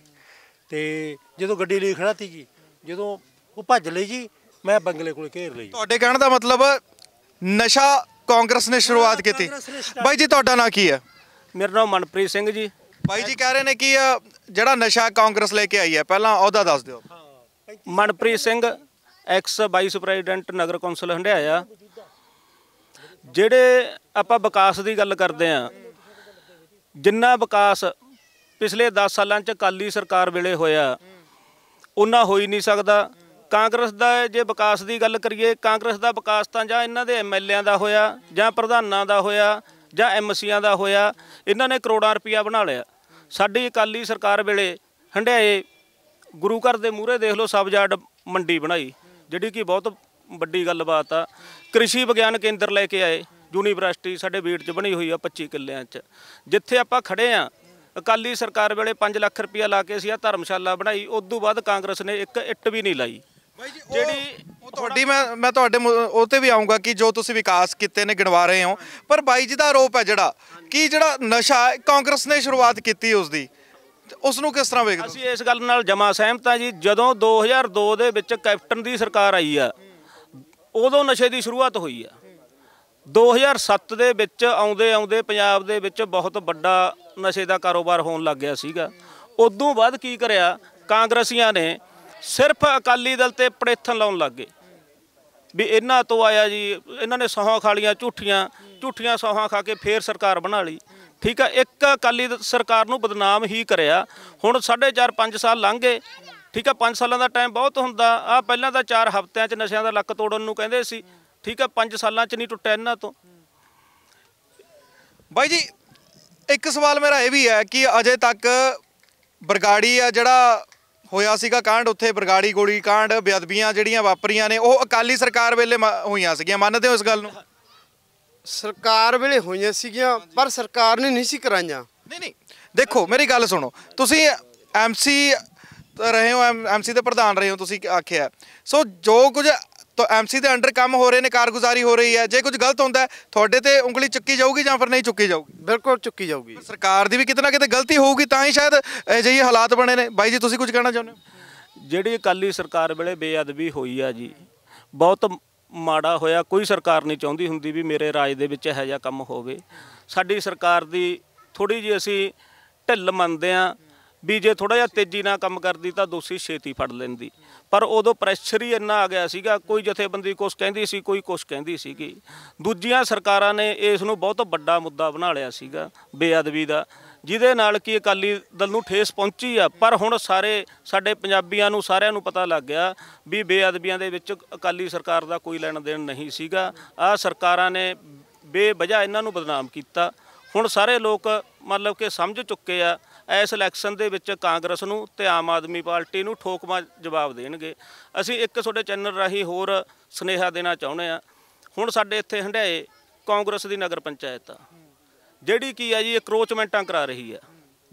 Speaker 4: ਤੇ ਜਦੋਂ ਗੱਡੀ ਲਈ ਖੜਾ ਤੀ ਜੀ ਜਦੋਂ ਉਹ ਭੱਜ ਲਈ ਜੀ ਮੈਂ ਬੰਗਲੇ ਕੋਲ ਘੇਰ ਲਈ ਤੁਹਾਡੇ ਕਹਿਣ ਦਾ ਮਤਲਬ ਨਸ਼ਾ
Speaker 1: ਕਾਂਗਰਸ ਨੇ ਸ਼ੁਰੂਆਤ ਕੀਤੀ ਬਾਈ ਜੀ ਤੁਹਾਡਾ ਨਾਂ ਕੀ ਹੈ ਮੇਰਾ ਨਾਮ ਮਨਪ੍ਰੀਤ ਸਿੰਘ ਜੀ ਬਾਈ ਜੀ ਕਹਿ ਰਹੇ ਨੇ ਕਿ ਜਿਹੜਾ ਨਸ਼ਾ ਕਾਂਗਰਸ ਲੈ ਕੇ ਆਈ ਹੈ ਪਹਿਲਾਂ ਉਹਦਾ ਦੱਸ ਦਿਓ
Speaker 3: Manpreet Singh ex vice president ਨਗਰ ਕੌਂਸਲ ਹੰਡਿਆਇਆ ਜਿਹੜੇ ਆਪਾਂ ਵਿਕਾਸ ਦੀ ਗੱਲ ਕਰਦੇ ਆ ਜਿੰਨਾ ਵਿਕਾਸ ਪਿਛਲੇ 10 ਸਾਲਾਂ ਚ ਅਕਾਲੀ ਸਰਕਾਰ ਵੇਲੇ ਹੋਇਆ ਉਹਨਾਂ ਹੋਈ ਨਹੀਂ ਸਕਦਾ ਕਾਂਗਰਸ ਦਾ ਜੇ ਵਿਕਾਸ ਦੀ ਗੱਲ ਕਰੀਏ ਕਾਂਗਰਸ ਦਾ ਵਿਕਾਸ ਤਾਂ ਜਾਂ ਇਹਨਾਂ ਦੇ ਐਮਐਲਏਆਂ ਦਾ ਹੋਇਆ ਜਾਂ ਪ੍ਰਧਾਨਾਂ ਦਾ ਹੋਇਆ ਜਾਂ ਐਮਸੀਆਂ ਦਾ ਹੋਇਆ ਇਹਨਾਂ ਨੇ ਕਰੋੜਾਂ ਰੁਪਇਆ ਬਣਾ ਲਿਆ ਸਾਡੀ ਅਕਾਲੀ ਸਰਕਾਰ ਵੇਲੇ ਹੰਡਿਆਏ ਗੁਰੂ ਘਰ ਦੇ ਮੂਹਰੇ ਦੇਖ ਲਓ ਸਬਜਾਡ ਮੰਡੀ ਬਣਾਈ ਜਿਹੜੀ ਕਿ ਬਹੁਤ ਵੱਡੀ ਗੱਲਬਾਤ ਆ ਕ੍ਰਿਸ਼ੀ ਵਿਗਿਆਨ ਕੇਂਦਰ ਲੈ ਕੇ ਆਏ ਯੂਨੀਵਰਸਿਟੀ ਸਾਡੇ ਬੀੜ 'ਚ ਬਣੀ ਹੋਈ ਆ 25 ਕਿੱਲਿਆਂ 'ਚ ਜਿੱਥੇ ਆਪਾਂ ਖੜੇ ਆ ਅਕਾਲੀ ਸਰਕਾਰ ਵੇਲੇ 5 ਲੱਖ ਰੁਪਇਆ ਲਾ ਕੇ ਸੀ ਆ ਧਰਮਸ਼ਾਲਾ ਬਣਾਈ ਉਸ ਤੋਂ ਬਾਅਦ ਕਾਂਗਰਸ ਨੇ ਇੱਕ ਇੱਟ ਵੀ ਨਹੀਂ
Speaker 1: ਲਾਈ ਜਿਹੜੀ ਤੁਹਾਡੀ ਮੈਂ ਮੈਂ ਤੁਹਾਡੇ ਉਹ ਤੇ ਵੀ ਆਉਂਗਾ ਕਿ ਜੋ ਤੁਸੀਂ ਵਿਕਾਸ ਕੀਤੇ ਨੇ ਗਿਣਵਾ ਰਹੇ ਹੋ ਪਰ ਬਾਈ ਜੀ ਦਾ ਆਰੋਪ ਹੈ ਜਿਹੜਾ ਕਿ ਜਿਹੜਾ ਨਸ਼ਾ ਕਾਂਗਰਸ ਨੇ ਸ਼ੁਰੂਆਤ ਕੀਤੀ ਉਸ ਦੀ ਉਸ ਨੂੰ ਕਿਸ ਤਰ੍ਹਾਂ ਵੇਖਦੇ
Speaker 3: ਅਸੀਂ ਇਸ ਗੱਲ ਨਾਲ ਜਮਾ ਸਹਿਮਤ ਆ ਜੀ ਜਦੋਂ 2002 ਦੇ ਵਿੱਚ ਕੈਪਟਨ ਦੀ ਸਰਕਾਰ ਆਈ ਆ ਉਦੋਂ ਨਸ਼ੇ ਦੀ ਸ਼ੁਰੂਆਤ ਹੋਈ ਆ 2007 ਦੇ ਵਿੱਚ ਆਉਂਦੇ ਆਉਂਦੇ ਪੰਜਾਬ ਦੇ ਵਿੱਚ ਬਹੁਤ ਵੱਡਾ ਨਸ਼ੇ ਦਾ ਕਾਰੋਬਾਰ ਹੋਣ ਲੱਗ ਗਿਆ ਸੀਗਾ ਉਦੋਂ ਬਾਅਦ ਕੀ ਕਰਿਆ ਕਾਂਗਰਸੀਆਂ ਨੇ ਸਿਰਫ ਅਕਾਲੀ ਦਲ ਤੇ ਪੜੇਥਨ ਲਾਉਣ ਲੱਗੇ ਵੀ ਇਹਨਾਂ ਤੋਂ ਆਇਆ ਜੀ ਇਹਨਾਂ ਨੇ ਸੌਹਾਂ ਖਾਲੀਆਂ ਝੂਠੀਆਂ ਝੂਠੀਆਂ ਸੌਹਾਂ ਖਾ ਕੇ ਫੇਰ ਸਰਕਾਰ ਬਣਾ ਲਈ ਠੀਕ ਆ ਇੱਕ ਅਕਾਲੀ ਸਰਕਾਰ ਨੂੰ ਬਦਨਾਮ ਹੀ ਕਰਿਆ ਹੁਣ 4.5 5 ਸਾਲ ਲੰਘ ਗਏ ਠੀਕ ਆ 5 ਸਾਲਾਂ ਦਾ ਟਾਈਮ ਬਹੁਤ ਹੁੰਦਾ ਆ ਪਹਿਲਾਂ ਤਾਂ 4 ਹਫ਼ਤਿਆਂ 'ਚ ਨਸ਼ਿਆਂ ਦਾ ਲੱਕ ਤੋੜਨ ਨੂੰ ਕਹਿੰਦੇ ਸੀ ਠੀਕ ਆ 5 ਸਾਲਾਂ 'ਚ ਨਹੀਂ ਟੁੱਟਿਆ ਇਹਨਾਂ
Speaker 1: ਤੋਂ ਬਾਈ ਜੀ ਇੱਕ ਸਵਾਲ ਮੇਰਾ ਇਹ ਵੀ ਹੈ ਕਿ ਅਜੇ ਤੱਕ ਬਰਗਾੜੀ ਆ ਜਿਹੜਾ ਹੋਇਆ ਸੀਗਾ ਕਾਂਡ ਉੱਥੇ ਬਰਗਾੜੀ ਗੋਲੀ ਕਾਂਡ ਬੇਅਦਬੀਆਂ ਜਿਹੜੀਆਂ ਵਾਪਰੀਆਂ ਨੇ ਉਹ ਅਕਾਲੀ ਸਰਕਾਰ ਵੇਲੇ ਹੋਈਆਂ ਸੀਗੀਆਂ ਮੰਨਦੇ ਹੋ ਇਸ ਗੱਲ ਨੂੰ ਸਰਕਾਰ ਵੇਲੇ ਹੋਈਆਂ ਸੀਗੀਆਂ ਪਰ ਸਰਕਾਰ ਨੇ ਨਹੀਂ ਸੀ ਕਰਾਈਆਂ ਨਹੀਂ ਨਹੀਂ ਦੇਖੋ ਮੇਰੀ ਗੱਲ ਸੁਣੋ ਤੁਸੀਂ ਐਮਸੀ ਰਹੇ ਹੋ ਐਮਸੀ ਦੇ ਪ੍ਰਧਾਨ ਰਹੇ ਹੋ ਤੁਸੀਂ ਆਖਿਆ ਸੋ ਜੋ ਕੁਝ ਤਾਂ ਐਮਸੀ ਦੇ ਅੰਡਰ ਕੰਮ ਹੋ ਰਹੇ ਨੇ ਕਾਰਗੁਜ਼ਾਰੀ ਹੋ ਰਹੀ ਹੈ ਜੇ ਕੁਝ ਗਲਤ ਹੁੰਦਾ ਤੁਹਾਡੇ ਤੇ ਉਂਗਲੀ ਚੁੱਕੀ ਜਾਊਗੀ ਜਾਂ ਫਿਰ ਨਹੀਂ ਚੁੱਕੀ ਜਾਊਗੀ ਬਿਲਕੁਲ ਚੁੱਕੀ ਜਾਊਗੀ ਸਰਕਾਰ ਦੀ ਵੀ ਕਿਤੇ ਨਾ ਕਿਤੇ ਗਲਤੀ ਹੋਊਗੀ ਤਾਂ ਹੀ ਸ਼ਾਇਦ ਅਜਿਹੇ ਹਾਲਾਤ ਬਣੇ ਨੇ ਬਾਈ ਜੀ ਤੁਸੀਂ ਕੁਝ ਕਹਿਣਾ ਚਾਹੁੰਦੇ
Speaker 3: ਹੋ ਜਿਹੜੀ ਅਕਾਲੀ ਸਰਕਾਰ ਵੇਲੇ ਬੇਅਦਬੀ ਹੋਈ ਆ ਜੀ ਬਹੁਤ ਮਾੜਾ ਹੋਇਆ ਕੋਈ ਸਰਕਾਰ ਨਹੀਂ ਚਾਹੁੰਦੀ ਹੁੰਦੀ ਵੀ ਮੇਰੇ ਰਾਜ ਦੇ ਵਿੱਚ ਇਹੋ ਜਿਹਾ ਕੰਮ ਹੋਵੇ ਸਾਡੀ ਸਰਕਾਰ ਦੀ ਥੋੜੀ ਜੀ ਅਸੀਂ ਢਿੱਲ ਮੰਨਦੇ ਆ ਵੀ ਜੇ ਥੋੜਾ ਜਿਹਾ ਤੇਜ਼ੀ ਨਾਲ ਕੰਮ ਕਰਦੀ ਤਾਂ ਦੋਸ਼ੀ ਛੇਤੀ ਫੜ ਲੈਂਦੀ ਪਰ ਉਦੋਂ ਪ੍ਰੈਸ਼ਰ ਹੀ ਇੰਨਾ ਆ ਗਿਆ ਸੀਗਾ ਕੋਈ ਜਥੇਬੰਦੀ ਕੁਛ ਕਹਿੰਦੀ ਸੀ ਕੋਈ ਕੁਛ ਕਹਿੰਦੀ ਸੀਗੀ ਦੂਜੀਆਂ ਸਰਕਾਰਾਂ ਨੇ ਇਸ ਨੂੰ ਬਹੁਤ ਵੱਡਾ ਮੁੱਦਾ ਬਣਾ ਲਿਆ ਸੀਗਾ ਬੇਅਦਬੀ ਦਾ ਜਿਹਦੇ ਨਾਲ ਕਿ ਅਕਾਲੀ ਦਲ ਨੂੰ ਠੇਸ ਪਹੁੰਚੀ ਆ ਪਰ ਹੁਣ ਸਾਰੇ ਸਾਡੇ ਪੰਜਾਬੀਆਂ ਨੂੰ ਸਾਰਿਆਂ ਨੂੰ ਪਤਾ ਲੱਗ ਗਿਆ ਵੀ ਬੇਅਦਬੀਆਂ ਦੇ ਵਿੱਚ ਅਕਾਲੀ ਸਰਕਾਰ ਦਾ ਕੋਈ ਲੈਣ ਦੇਣ ਨਹੀਂ ਸੀਗਾ ਆ ਸਰਕਾਰਾਂ ਨੇ ਬੇਵਜਾ ਇਹਨਾਂ ਨੂੰ ਬਦਨਾਮ ਕੀਤਾ ਹੁਣ ਸਾਰੇ ਲੋਕ ਮਤਲਬ ਕਿ ਸਮਝ ਚੁੱਕੇ ਆ ਇਸ ਇਲੈਕਸ਼ਨ ਦੇ ਵਿੱਚ ਕਾਂਗਰਸ ਨੂੰ ਤੇ ਆਮ ਆਦਮੀ ਪਾਰਟੀ ਨੂੰ ਠੋਕਵਾ ਜਵਾਬ ਦੇਣਗੇ ਅਸੀਂ ਇੱਕ ਤੁਹਾਡੇ ਚੈਨਲ ਰਾਹੀਂ ਹੋਰ ਸਨੇਹਾ ਦੇਣਾ ਚਾਹੁੰਦੇ ਆ ਹੁਣ ਸਾਡੇ ਇੱਥੇ ਹੰਡਾਏ ਕਾਂਗਰਸ ਦੀ ਨਗਰ ਪੰਚਾਇਤ ਆ ਜਿਹੜੀ ਕੀ ਆ ਜੀ ਇਕਰੋਚਮੈਂਟਾਂ ਕਰਾ ਰਹੀ ਆ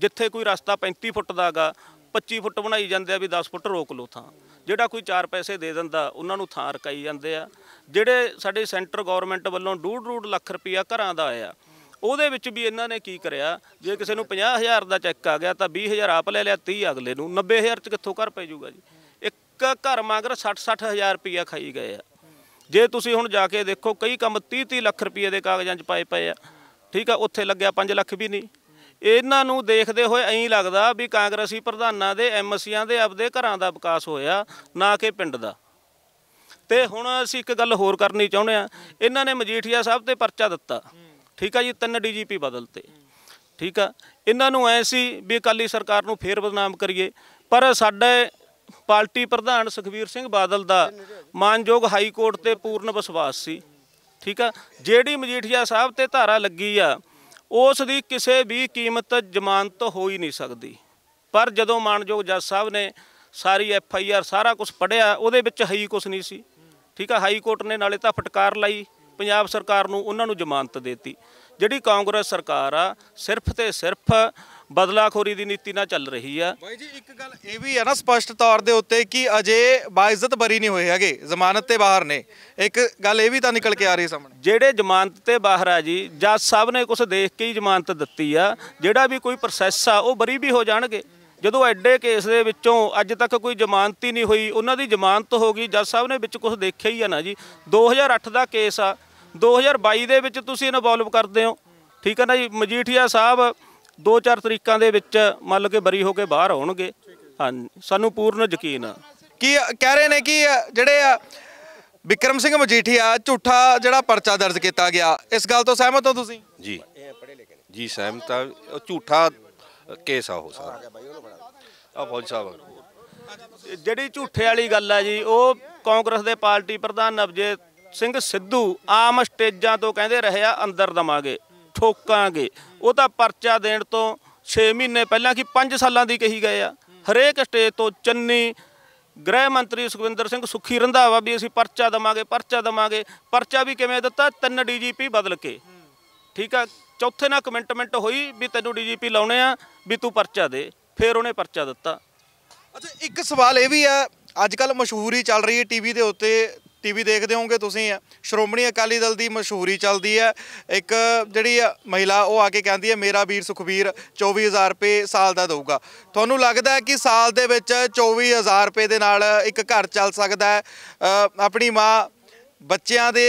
Speaker 3: ਜਿੱਥੇ ਕੋਈ ਰਸਤਾ 35 ਫੁੱਟ ਦਾਗਾ 25 ਫੁੱਟ ਬਣਾਈ ਜਾਂਦੇ ਆ ਵੀ 10 ਫੁੱਟ ਰੋਕ ਲੋ ਥਾਂ ਜਿਹੜਾ ਕੋਈ 4 ਪੈਸੇ ਦੇ ਦਿੰਦਾ ਉਹਨਾਂ ਨੂੰ ਥਾਂ ਰਕਾਈ ਜਾਂਦੇ ਆ ਜਿਹੜੇ ਸਾਡੇ ਸੈਂਟਰ ਗਵਰਨਮੈਂਟ ਵੱਲੋਂ ਡੂਡ ਰੂਡ ਲੱਖ ਰੁਪਇਆ ਘਰਾਂ ਦਾ ਆਇਆ ਉਹਦੇ ਵਿੱਚ ਵੀ ਇਹਨਾਂ ਨੇ ਕੀ ਕਰਿਆ ਜੇ ਕਿਸੇ ਨੂੰ 50000 ਦਾ ਚੈੱਕ ਆ ਗਿਆ ਤਾਂ 20000 ਆਪ ਲੈ ਲਿਆ 30 ਅਗਲੇ ਨੂੰ 90000 ਚ ਕਿੱਥੋਂ ਘਰ ਪੈ ਜਾਊਗਾ ਜੀ ਇੱਕ ਘਰ ਮਾਗਰ 60-60000 ਰੁਪਇਆ ਖਾਈ ਗਏ ਆ ਜੇ ਤੁਸੀਂ ਹੁਣ ਜਾ ਕੇ ਦੇਖੋ ਕਈ ਕੰਮ 30-30 ਲੱਖ ਰੁਪਏ ਦੇ ਕਾਗਜ਼ਾਂ 'ਚ ਪਾਏ ਪਏ ਆ ਠੀਕ ਆ ਉੱਥੇ ਲੱਗਿਆ 5 ਲੱਖ ਵੀ ਨਹੀਂ ਇਹਨਾਂ ਨੂੰ ਦੇਖਦੇ ਹੋਏ ਐਂ ਲੱਗਦਾ ਵੀ ਕਾਂਗਰਸੀ ਪ੍ਰਧਾਨਾਂ ਦੇ ਐਮਸੀਆਂ ਦੇ ਆਪਦੇ ਘਰਾਂ ਦਾ ਵਿਕਾਸ ਹੋਇਆ ਨਾ ਕਿ ਪਿੰਡ ਦਾ ਤੇ ਹੁਣ ਅਸੀਂ ਇੱਕ ਗੱਲ ਹੋਰ ਕਰਨੀ ਚਾਹੁੰਦੇ ਆ ਇਹਨਾਂ ਨੇ ਮਜੀਠੀਆ ਸਾਹਿਬ ਤੇ ਪਰਚਾ ਦਿੱਤਾ ਠੀਕ ਆ ਜੀ ਤਿੰਨ ਡੀਜੀਪੀ ਬਦਲਤੇ ਠੀਕ ਆ ਇਹਨਾਂ ਨੂੰ ਐ ਸੀ ਵੀ ਅਕਾਲੀ ਸਰਕਾਰ ਨੂੰ ਫੇਰ ਬਦਨਾਮ ਕਰੀਏ ਪਰ ਸਾਡੇ ਪਾਰਟੀ ਪ੍ਰਧਾਨ ਸੁਖਵੀਰ ਸਿੰਘ ਬਾਦਲ ਦਾ ਮਾਨਯੋਗ ਹਾਈ ਕੋਰਟ ਤੇ ਪੂਰਨ ਵਿਸ਼ਵਾਸ ਸੀ ਠੀਕ ਆ ਜਿਹੜੀ ਮਜੀਠੀਆ ਸਾਹਿਬ ਤੇ ਧਾਰਾ ਲੱਗੀ ਆ ਉਸ ਦੀ ਕਿਸੇ ਵੀ ਕੀਮਤ ਜ਼ਮਾਨਤ ਹੋ ਹੀ ਨਹੀਂ ਸਕਦੀ ਪਰ ਜਦੋਂ ਮਾਨਯੋਗ ਜੱਜ ਸਾਹਿਬ ਨੇ ਸਾਰੀ ਐਫ ਆਈ ਆਰ ਸਾਰਾ ਕੁਝ ਪੜਿਆ ਉਹਦੇ ਵਿੱਚ ਹਈ ਕੁਝ ਨਹੀਂ ਸੀ ਠੀਕ ਆ ਹਾਈ ਕੋਰਟ ਨੇ ਨਾਲੇ ਤਾਂ ਫਟਕਾਰ ਲਈ ਪੰਜਾਬ ਸਰਕਾਰ ਨੂੰ ਉਹਨਾਂ ਨੂੰ ਜ਼ਮਾਨਤ ਦਿੱਤੀ ਜਿਹੜੀ ਕਾਂਗਰਸ ਸਰਕਾਰ ਆ ਸਿਰਫ ਤੇ ਸਿਰਫ ਬਦਲਾਖੋਰੀ ਦੀ ਨੀਤੀ ਨਾਲ ਚੱਲ ਰਹੀ ਆ ਬਾਈ ਜੀ ਇੱਕ
Speaker 1: ਗੱਲ ਇਹ ਵੀ ਆ ਨਾ ਸਪਸ਼ਟ ਤੌਰ ਦੇ ਉੱਤੇ ਕਿ ਅਜੇ ਬਾਇਜ਼ਤ ਬਰੀ ਨਹੀਂ ਹੋਏ ਹੈਗੇ ਜ਼ਮਾਨਤ ਤੇ ਬਾਹਰ ਨੇ ਇੱਕ ਗੱਲ ਇਹ ਵੀ ਤਾਂ ਨਿਕਲ ਕੇ ਆ ਰਹੀ ਸਾਹਮਣੇ ਜਿਹੜੇ ਜ਼ਮਾਨਤ
Speaker 3: ਤੇ ਬਾਹਰ ਆ ਜੀ ਜੱਜ ਸਾਹਿਬ ਨੇ ਕੁਝ ਦੇਖ ਕੇ ਹੀ ਜ਼ਮਾਨਤ ਦਿੱਤੀ ਆ ਜਿਹੜਾ ਵੀ ਕੋਈ ਪ੍ਰੋਸੈਸ ਆ ਉਹ ਬਰੀ ਵੀ ਹੋ ਜਾਣਗੇ ਜਦੋਂ ਐਡੇ ਕੇਸ ਦੇ ਵਿੱਚੋਂ ਅੱਜ ਤੱਕ ਕੋਈ ਜ਼ਮਾਨਤ ਹੀ ਨਹੀਂ ਹੋਈ ਉਹਨਾਂ ਦੀ ਜ਼ਮਾਨਤ ਹੋ ਗਈ ਜੱਜ ਸਾਹਿਬ ਨੇ ਵਿੱਚ ਕੁਝ ਦੇਖਿਆ ਹੀ ਆ ਨਾ ਜੀ 2008 ਦਾ ਕੇਸ ਆ 2022 ਦੇ ਵਿੱਚ ਤੁਸੀਂ ਇਨਵੋਲਵ ਕਰਦੇ ਹੋ ਠੀਕ ਹੈ ਨਾ ਜੀ ਮਜੀਠੀਆ ਸਾਹਿਬ ਦੋ ਚਾਰ ਤਰੀਕਾਂ ਦੇ ਵਿੱਚ ਮੰਨ ਕੇ ਬਰੀ ਹੋ ਕੇ ਬਾਹਰ ਆਉਣਗੇ ਹਾਂ ਸਾਨੂੰ ਪੂਰਨ ਯਕੀਨ ਆ
Speaker 1: ਕੀ ਕਹਿ ਰਹੇ ਨੇ ਕਿ ਜਿਹੜੇ ਆ ਵਿਕਰਮ ਸਿੰਘ ਮਜੀਠੀਆ ਝੂਠਾ ਜਿਹੜਾ ਪਰਚਾ ਦਰਜ ਕੀਤਾ ਗਿਆ ਇਸ ਗੱਲ ਤੋਂ ਸਹਿਮਤ ਹੋ ਤੁਸੀਂ ਜੀ ਜੀ ਸਹਿਮਤ ਆ ਝੂਠਾ ਕੇਸ ਆ ਹੋ ਸਕਦਾ ਆ ਫੌਜ ਸਾਹਿਬ ਜਿਹੜੀ ਝੂਠੇ ਵਾਲੀ ਗੱਲ ਆ
Speaker 3: ਜੀ ਉਹ ਕਾਂਗਰਸ ਦੇ ਪਾਰਟੀ ਪ੍ਰਧਾਨ ਨਵਜੇ ਸਿੰਘ ਸਿੱਧੂ ਆਮ ਸਟੇਜਾਂ ਤੋਂ ਕਹਿੰਦੇ ਰਹੇ ਆ ਅੰਦਰ ਦਵਾਂਗੇ ਠੋਕਾਂਗੇ ਉਹ ਤਾਂ ਪਰਚਾ ਦੇਣ ਤੋਂ 6 ਮਹੀਨੇ ਪਹਿਲਾਂ ਕਿ 5 ਸਾਲਾਂ ਦੀ ਕਹੀ ਗਏ ਆ ਹਰੇਕ ਸਟੇਜ ਤੋਂ ਚੰਨੀ ਗ੍ਰਹਿ ਮੰਤਰੀ ਸੁਖਵਿੰਦਰ ਸਿੰਘ ਸੁਖੀ ਰੰਧਾਵਾ ਵੀ ਅਸੀਂ ਪਰਚਾ ਦਵਾਂਗੇ ਪਰਚਾ ਦਵਾਂਗੇ ਪਰਚਾ ਵੀ ਕਿਵੇਂ ਦਿੱਤਾ ਤਿੰਨ ਡੀਜੀਪੀ ਬਦਲ ਕੇ ਠੀਕ ਆ ਚੌਥੇ ਨਾਲ ਕਮਿਟਮੈਂਟ ਹੋਈ ਵੀ ਤੈਨੂੰ ਡੀਜੀਪੀ ਲਾਉਣੇ ਆ ਵੀ ਤੂੰ ਪਰਚਾ ਦੇ ਫਿਰ ਉਹਨੇ ਪਰਚਾ ਦਿੱਤਾ
Speaker 1: ਅੱਛਾ ਇੱਕ ਸਵਾਲ ਇਹ ਵੀ ਆ ਅੱਜ ਕੱਲ ਮਸ਼ਹੂਰੀ ਚੱਲ ਰਹੀ ਹੈ ਟੀਵੀ ਦੇ ਉੱਤੇ ਟੀਵੀ ਦੇਖਦੇ ਹੋਗੇ ਤੁਸੀਂ ਸ਼੍ਰੋਮਣੀ ਅਕਾਲੀ ਦਲ ਦੀ ਮਸ਼ਹੂਰੀ ਚੱਲਦੀ ਹੈ ਇੱਕ ਜਿਹੜੀ ਮਹਿਲਾ ਉਹ ਆ ਕੇ ਕਹਿੰਦੀ ਹੈ ਮੇਰਾ ਵੀਰ ਸੁਖਵੀਰ 24000 ਰੁਪਏ ਸਾਲ ਦਾ ਦੇਊਗਾ ਤੁਹਾਨੂੰ ਲੱਗਦਾ ਹੈ ਕਿ ਸਾਲ ਦੇ ਵਿੱਚ 24000 ਰੁਪਏ ਦੇ ਨਾਲ ਇੱਕ ਘਰ ਚੱਲ ਸਕਦਾ ਹੈ ਆਪਣੀ ਮਾਂ ਬੱਚਿਆਂ ਦੇ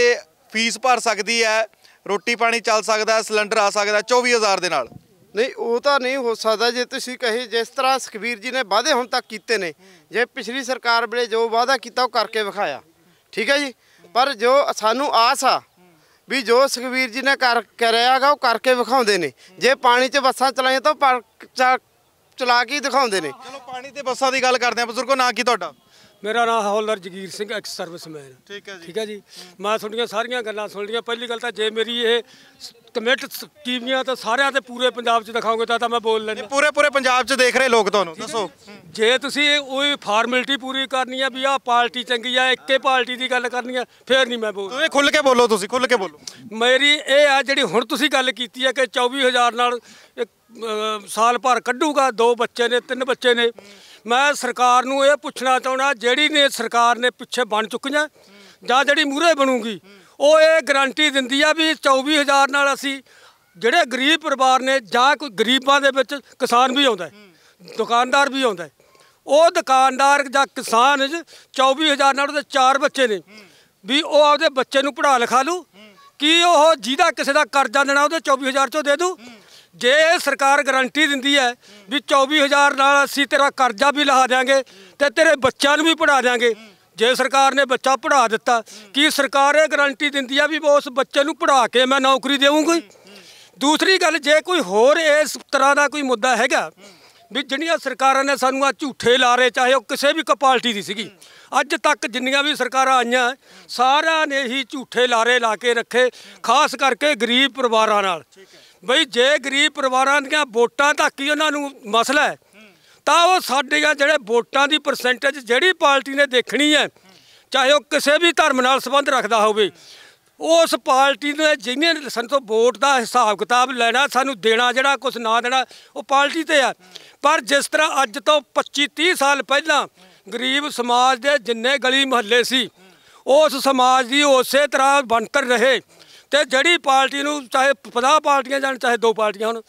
Speaker 1: ਫੀਸ ਭਰ ਸਕਦੀ ਹੈ
Speaker 2: ਰੋਟੀ ਪਾਣੀ ਚੱਲ ਸਕਦਾ ਸਿਲੰਡਰ ਆ ਸਕਦਾ 24000 ਦੇ ਨਾਲ ਨਹੀਂ ਉਹ ਤਾਂ ਨਹੀਂ ਹੋ ਸਕਦਾ ਜੇ ਤੁਸੀਂ ਕਹੇ ਜਿਸ ਤਰ੍ਹਾਂ ਸੁਖਵੀਰ ਜੀ ਨੇ ਵਾਅਦੇ ਹੁਣ ਤੱਕ ਕੀਤੇ ਨੇ ਜੇ ਪਿਛਲੀ ਸਰਕਾਰ ਵੇਲੇ ਜੋ ਵਾਅਦਾ ਕੀਤਾ ਉਹ ਕਰਕੇ ਵਿਖਾਇਆ ਠੀਕ ਹੈ ਜੀ ਪਰ ਜੋ ਸਾਨੂੰ ਆਸ ਆ ਵੀ ਜੋ ਸੁਖਵੀਰ ਜੀ ਨੇ ਕਰ ਕਰਿਆਗਾ ਉਹ ਕਰਕੇ ਵਿਖਾਉਂਦੇ ਨੇ ਜੇ ਪਾਣੀ 'ਚ ਬੱਸਾਂ ਚਲਾਈਆਂ ਤਾਂ ਚਲਾ ਕੇ ਦਿਖਾਉਂਦੇ ਨੇ ਚਲੋ ਪਾਣੀ ਤੇ ਬੱਸਾਂ ਦੀ ਗੱਲ ਕਰਦੇ ਆ ਬਜ਼ੁਰਗੋ ਨਾ ਕੀ ਤੁਹਾਡਾ ਮੇਰਾ ਨਾਮ
Speaker 6: ਹੌਲਰ ਜਗੀਰ ਸਿੰਘ ਐਕਸ ਸਰਵਿਸਮੈਨ ਠੀਕ ਹੈ ਜੀ ਠੀਕ ਹੈ ਜੀ ਮੈਂ ਤੁਹਾਡੀਆਂ ਸਾਰੀਆਂ ਗੱਲਾਂ ਸੁਣ ਲਈਆਂ ਪਹਿਲੀ ਗੱਲ ਤਾਂ ਜੇ ਮੇਰੀ ਇਹ ਕਮਿਟ ਸਕੀਮੀਆਂ ਤਾਂ ਸਾਰਿਆਂ ਤੇ ਪੂਰੇ ਪੰਜਾਬ 'ਚ ਦਿਖਾਉਂਗੇ ਤਾਂ ਤਾਂ ਮੈਂ ਬੋਲ ਲੈਣਾ ਪੂਰੇ ਪੂਰੇ ਪੰਜਾਬ 'ਚ ਦੇਖ ਰਹੇ ਲੋਕ ਤੁਹਾਨੂੰ ਦੱਸੋ ਜੇ ਤੁਸੀਂ ਉਹ ਫਾਰਮੈਲਿਟੀ ਪੂਰੀ ਕਰਨੀ ਆ ਵੀ ਆ ਪਾਰਟੀ ਚੰਗੀ ਆ ਇੱਕੇ ਪਾਰਟੀ ਦੀ ਗੱਲ ਕਰਨੀ ਆ ਫੇਰ ਨਹੀਂ ਮੈਂ ਬੋਲ ਤੁਸੀਂ ਖੁੱਲ ਕੇ ਬੋਲੋ ਤੁਸੀਂ ਖੁੱਲ ਕੇ ਬੋਲੋ ਮੇਰੀ ਇਹ ਆ ਜਿਹੜੀ ਹੁਣ ਤੁਸੀਂ ਗੱਲ ਕੀਤੀ ਆ ਕਿ 24000 ਨਾਲ ਸਾਲ ਭਰ ਕੱਢੂਗਾ ਦੋ ਬੱਚੇ ਨੇ ਤਿੰਨ ਬੱਚੇ ਨੇ ਮੈਂ ਸਰਕਾਰ ਨੂੰ ਇਹ ਪੁੱਛਣਾ ਚਾਹੁੰਦਾ ਜਿਹੜੀ ਨੇ ਸਰਕਾਰ ਨੇ ਪਿੱਛੇ ਬਣ ਚੁੱਕੀਆਂ ਜਾਂ ਜਿਹੜੀ ਮੂਰੇ ਬਣੂਗੀ ਉਹ ਇਹ ਗਰੰਟੀ ਦਿੰਦੀ ਆ ਵੀ 24000 ਨਾਲ ਅਸੀਂ ਜਿਹੜੇ ਗਰੀਬ ਪਰਿਵਾਰ ਨੇ ਜਾਂ ਕੋਈ ਗਰੀਬਾਂ ਦੇ ਵਿੱਚ ਕਿਸਾਨ ਵੀ ਆਉਂਦਾ ਦੁਕਾਨਦਾਰ ਵੀ ਆਉਂਦਾ ਉਹ ਦੁਕਾਨਦਾਰ ਜਾਂ ਕਿਸਾਨ 24000 ਨਾਲ ਉਹਦੇ ਚਾਰ ਬੱਚੇ ਨੇ ਵੀ ਉਹ ਆਪਦੇ ਬੱਚੇ ਨੂੰ ਪੜ੍ਹਾ ਲਿਖਾ ਲੂ ਕੀ ਉਹ ਜਿਹਦਾ ਕਿਸੇ ਦਾ ਕਰਜ਼ਾ ਦੇਣਾ ਉਹਦੇ 24000 ਚੋਂ ਦੇ ਦੂ ਜੇ ਸਰਕਾਰ ਗਾਰੰਟੀ ਦਿੰਦੀ ਹੈ ਵੀ 24000 ਨਾਲ ਅਸੀਂ ਤੇਰਾ ਕਰਜ਼ਾ ਵੀ ਲਹਾ ਦੇਾਂਗੇ ਤੇ ਤੇਰੇ ਬੱਚਿਆਂ ਨੂੰ ਵੀ ਪੜਾ ਦੇਾਂਗੇ ਜੇ ਸਰਕਾਰ ਨੇ ਬੱਚਾ ਪੜਾ ਦਿੱਤਾ ਕੀ ਸਰਕਾਰ ਇਹ ਗਾਰੰਟੀ ਦਿੰਦੀ ਆ ਵੀ ਉਸ ਬੱਚੇ ਨੂੰ ਪੜਾ ਕੇ ਮੈਂ ਨੌਕਰੀ ਦੇਵਾਂਗੀ ਦੂਸਰੀ ਗੱਲ ਜੇ ਕੋਈ ਹੋਰ ਇਸ ਤਰ੍ਹਾਂ ਦਾ ਕੋਈ ਮੁੱਦਾ ਹੈਗਾ ਵੀ ਜਿੰਨੀਆਂ ਸਰਕਾਰਾਂ ਨੇ ਸਾਨੂੰ ਆ ਝੂਠੇ ਲਾਰੇ ਚਾਹੇ ਉਹ ਕਿਸੇ ਵੀ ਕਪਾਲਟੀ ਦੀ ਸੀਗੀ ਅੱਜ ਤੱਕ ਜਿੰਨੀਆਂ ਵੀ ਸਰਕਾਰਾਂ ਆਈਆਂ ਸਾਰਿਆਂ ਨੇ ਹੀ ਝੂਠੇ ਲਾਰੇ ਲਾ ਕੇ ਰੱਖੇ ਖਾਸ ਕਰਕੇ ਗਰੀਬ ਪਰਿਵਾਰਾਂ ਨਾਲ ਬਈ ਜੇ ਗਰੀਬ ਪਰਿਵਾਰਾਂ ਦੀਆਂ ਵੋਟਾਂ ਤੱਕ ਹੀ ਉਹਨਾਂ ਨੂੰ ਮਸਲਾ ਹੈ ਤਾਂ ਉਹ ਸਾਡੀਆਂ ਜਿਹੜੇ ਵੋਟਾਂ ਦੀ ਪਰਸੈਂਟੇਜ ਜਿਹੜੀ ਪਾਰਟੀ ਨੇ ਦੇਖਣੀ ਹੈ ਚਾਹੇ ਉਹ ਕਿਸੇ ਵੀ ਧਰਮ ਨਾਲ ਸੰਬੰਧ ਰੱਖਦਾ ਹੋਵੇ ਉਸ ਪਾਰਟੀ ਨੇ ਜਿਹਨੇ ਸਾਨੂੰ ਤੋਂ ਵੋਟ ਦਾ ਹਿਸਾਬ ਕਿਤਾਬ ਲੈਣਾ ਸਾਨੂੰ ਦੇਣਾ ਜਿਹੜਾ ਕੁਝ ਨਾ ਦੇਣਾ ਉਹ ਪਾਰਟੀ ਤੇ ਆ ਪਰ ਜਿਸ ਤਰ੍ਹਾਂ ਅੱਜ ਤੋਂ 25 30 ਸਾਲ ਪਹਿਲਾਂ ਗਰੀਬ ਸਮਾਜ ਦੇ ਜਿੰਨੇ ਗਲੀ ਮਹੱਲੇ ਸੀ ਉਸ ਸਮਾਜ ਦੀ ਉਸੇ ਤਰ੍ਹਾਂ ਬਣਤਰ ਰਹੇ ਤੇ ਜਿਹੜੀ ਪਾਰਟੀ ਨੂੰ ਚਾਹੇ 50 ਪਾਰਟੀਆਂ ਜਾਣ ਚਾਹੇ ਦੋ ਪਾਰਟੀਆਂ ਹੋਣ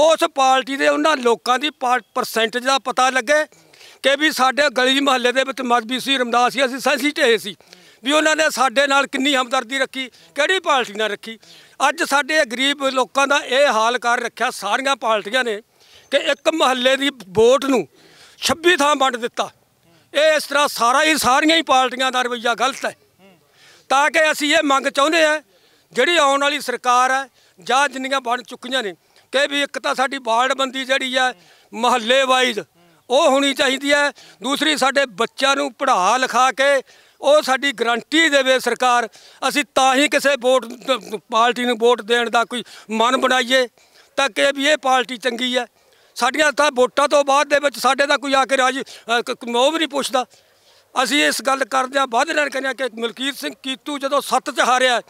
Speaker 6: ਉਸ ਪਾਰਟੀ ਦੇ ਉਹਨਾਂ ਲੋਕਾਂ ਦੀ ਪਰਸੈਂਟੇਜ ਦਾ ਪਤਾ ਲੱਗੇ ਕਿ ਵੀ ਸਾਡੇ ਗਲੀ ਮਹੱਲੇ ਦੇ ਵਿੱਚ ਮਦਬੀ ਸੀ ਰਮਦਾਸ ਸੀ ਅਸੀਂ ਸੈਂਸੀਟਿਵ ਸੀ ਵੀ ਉਹਨਾਂ ਨੇ ਸਾਡੇ ਨਾਲ ਕਿੰਨੀ ਹਮਦਰਦੀ ਰੱਖੀ ਕਿਹੜੀ ਪਾਰਟੀ ਨਾਲ ਰੱਖੀ ਅੱਜ ਸਾਡੇ ਗਰੀਬ ਲੋਕਾਂ ਦਾ ਇਹ ਹਾਲ ਕਰ ਰੱਖਿਆ ਸਾਰੀਆਂ ਪਾਰਟੀਆਂ ਨੇ ਕਿ ਇੱਕ ਮਹੱਲੇ ਦੀ ਵੋਟ ਨੂੰ 26 ਥਾਂ ਵੰਡ ਦਿੱਤਾ ਇਹ ਇਸ ਤਰ੍ਹਾਂ ਸਾਰਾ ਹੀ ਸਾਰੀਆਂ ਹੀ ਪਾਰਟੀਆਂ ਦਾ ਰਵਈਆ ਗਲਤ ਹੈ ਤਾਂ ਕਿ ਅਸੀਂ ਇਹ ਮੰਗ ਚਾਹੁੰਦੇ ਆ ਜਿਹੜੀ ਆਉਣ ਵਾਲੀ ਸਰਕਾਰ ਹੈ ਜਾਂ ਜਿੰਨੀਆਂ ਬਣ ਚੁੱਕੀਆਂ ਨੇ ਕਿ ਵੀ ਇੱਕ ਤਾਂ ਸਾਡੀ ਬੰਦੀ ਜਿਹੜੀ ਹੈ ਮਹੱਲੇ ਵਾਈਜ਼ ਉਹ ਹੋਣੀ ਚਾਹੀਦੀ ਹੈ ਦੂਸਰੀ ਸਾਡੇ ਬੱਚਿਆਂ ਨੂੰ ਪੜ੍ਹਾ ਲਿਖਾ ਕੇ ਉਹ ਸਾਡੀ ਗਰੰਟੀ ਦੇਵੇ ਸਰਕਾਰ ਅਸੀਂ ਤਾਂ ਹੀ ਕਿਸੇ ਵੋਟ ਪਾਰਟੀ ਨੂੰ ਵੋਟ ਦੇਣ ਦਾ ਕੋਈ ਮਨ ਬਣਾਈਏ ਤਾਂ ਕਿ ਵੀ ਇਹ ਪਾਰਟੀ ਚੰਗੀ ਹੈ ਸਾਡੀਆਂ ਤਾਂ ਵੋਟਾਂ ਤੋਂ ਬਾਅਦ ਦੇ ਵਿੱਚ ਸਾਡੇ ਦਾ ਕੋਈ ਆ ਕੇ ਰਾਜ ਉਹ ਵੀ ਨਹੀਂ ਪੁੱਛਦਾ ਅਸੀਂ ਇਸ ਗੱਲ ਕਰਦੇ ਆ ਵਾਧਰਨ ਨਾਲ ਕਿ ਮਲਕੀਤ ਸਿੰਘ ਕੀਤੂ ਜਦੋਂ ਸੱਤ 'ਚ ਹਾਰਿਆ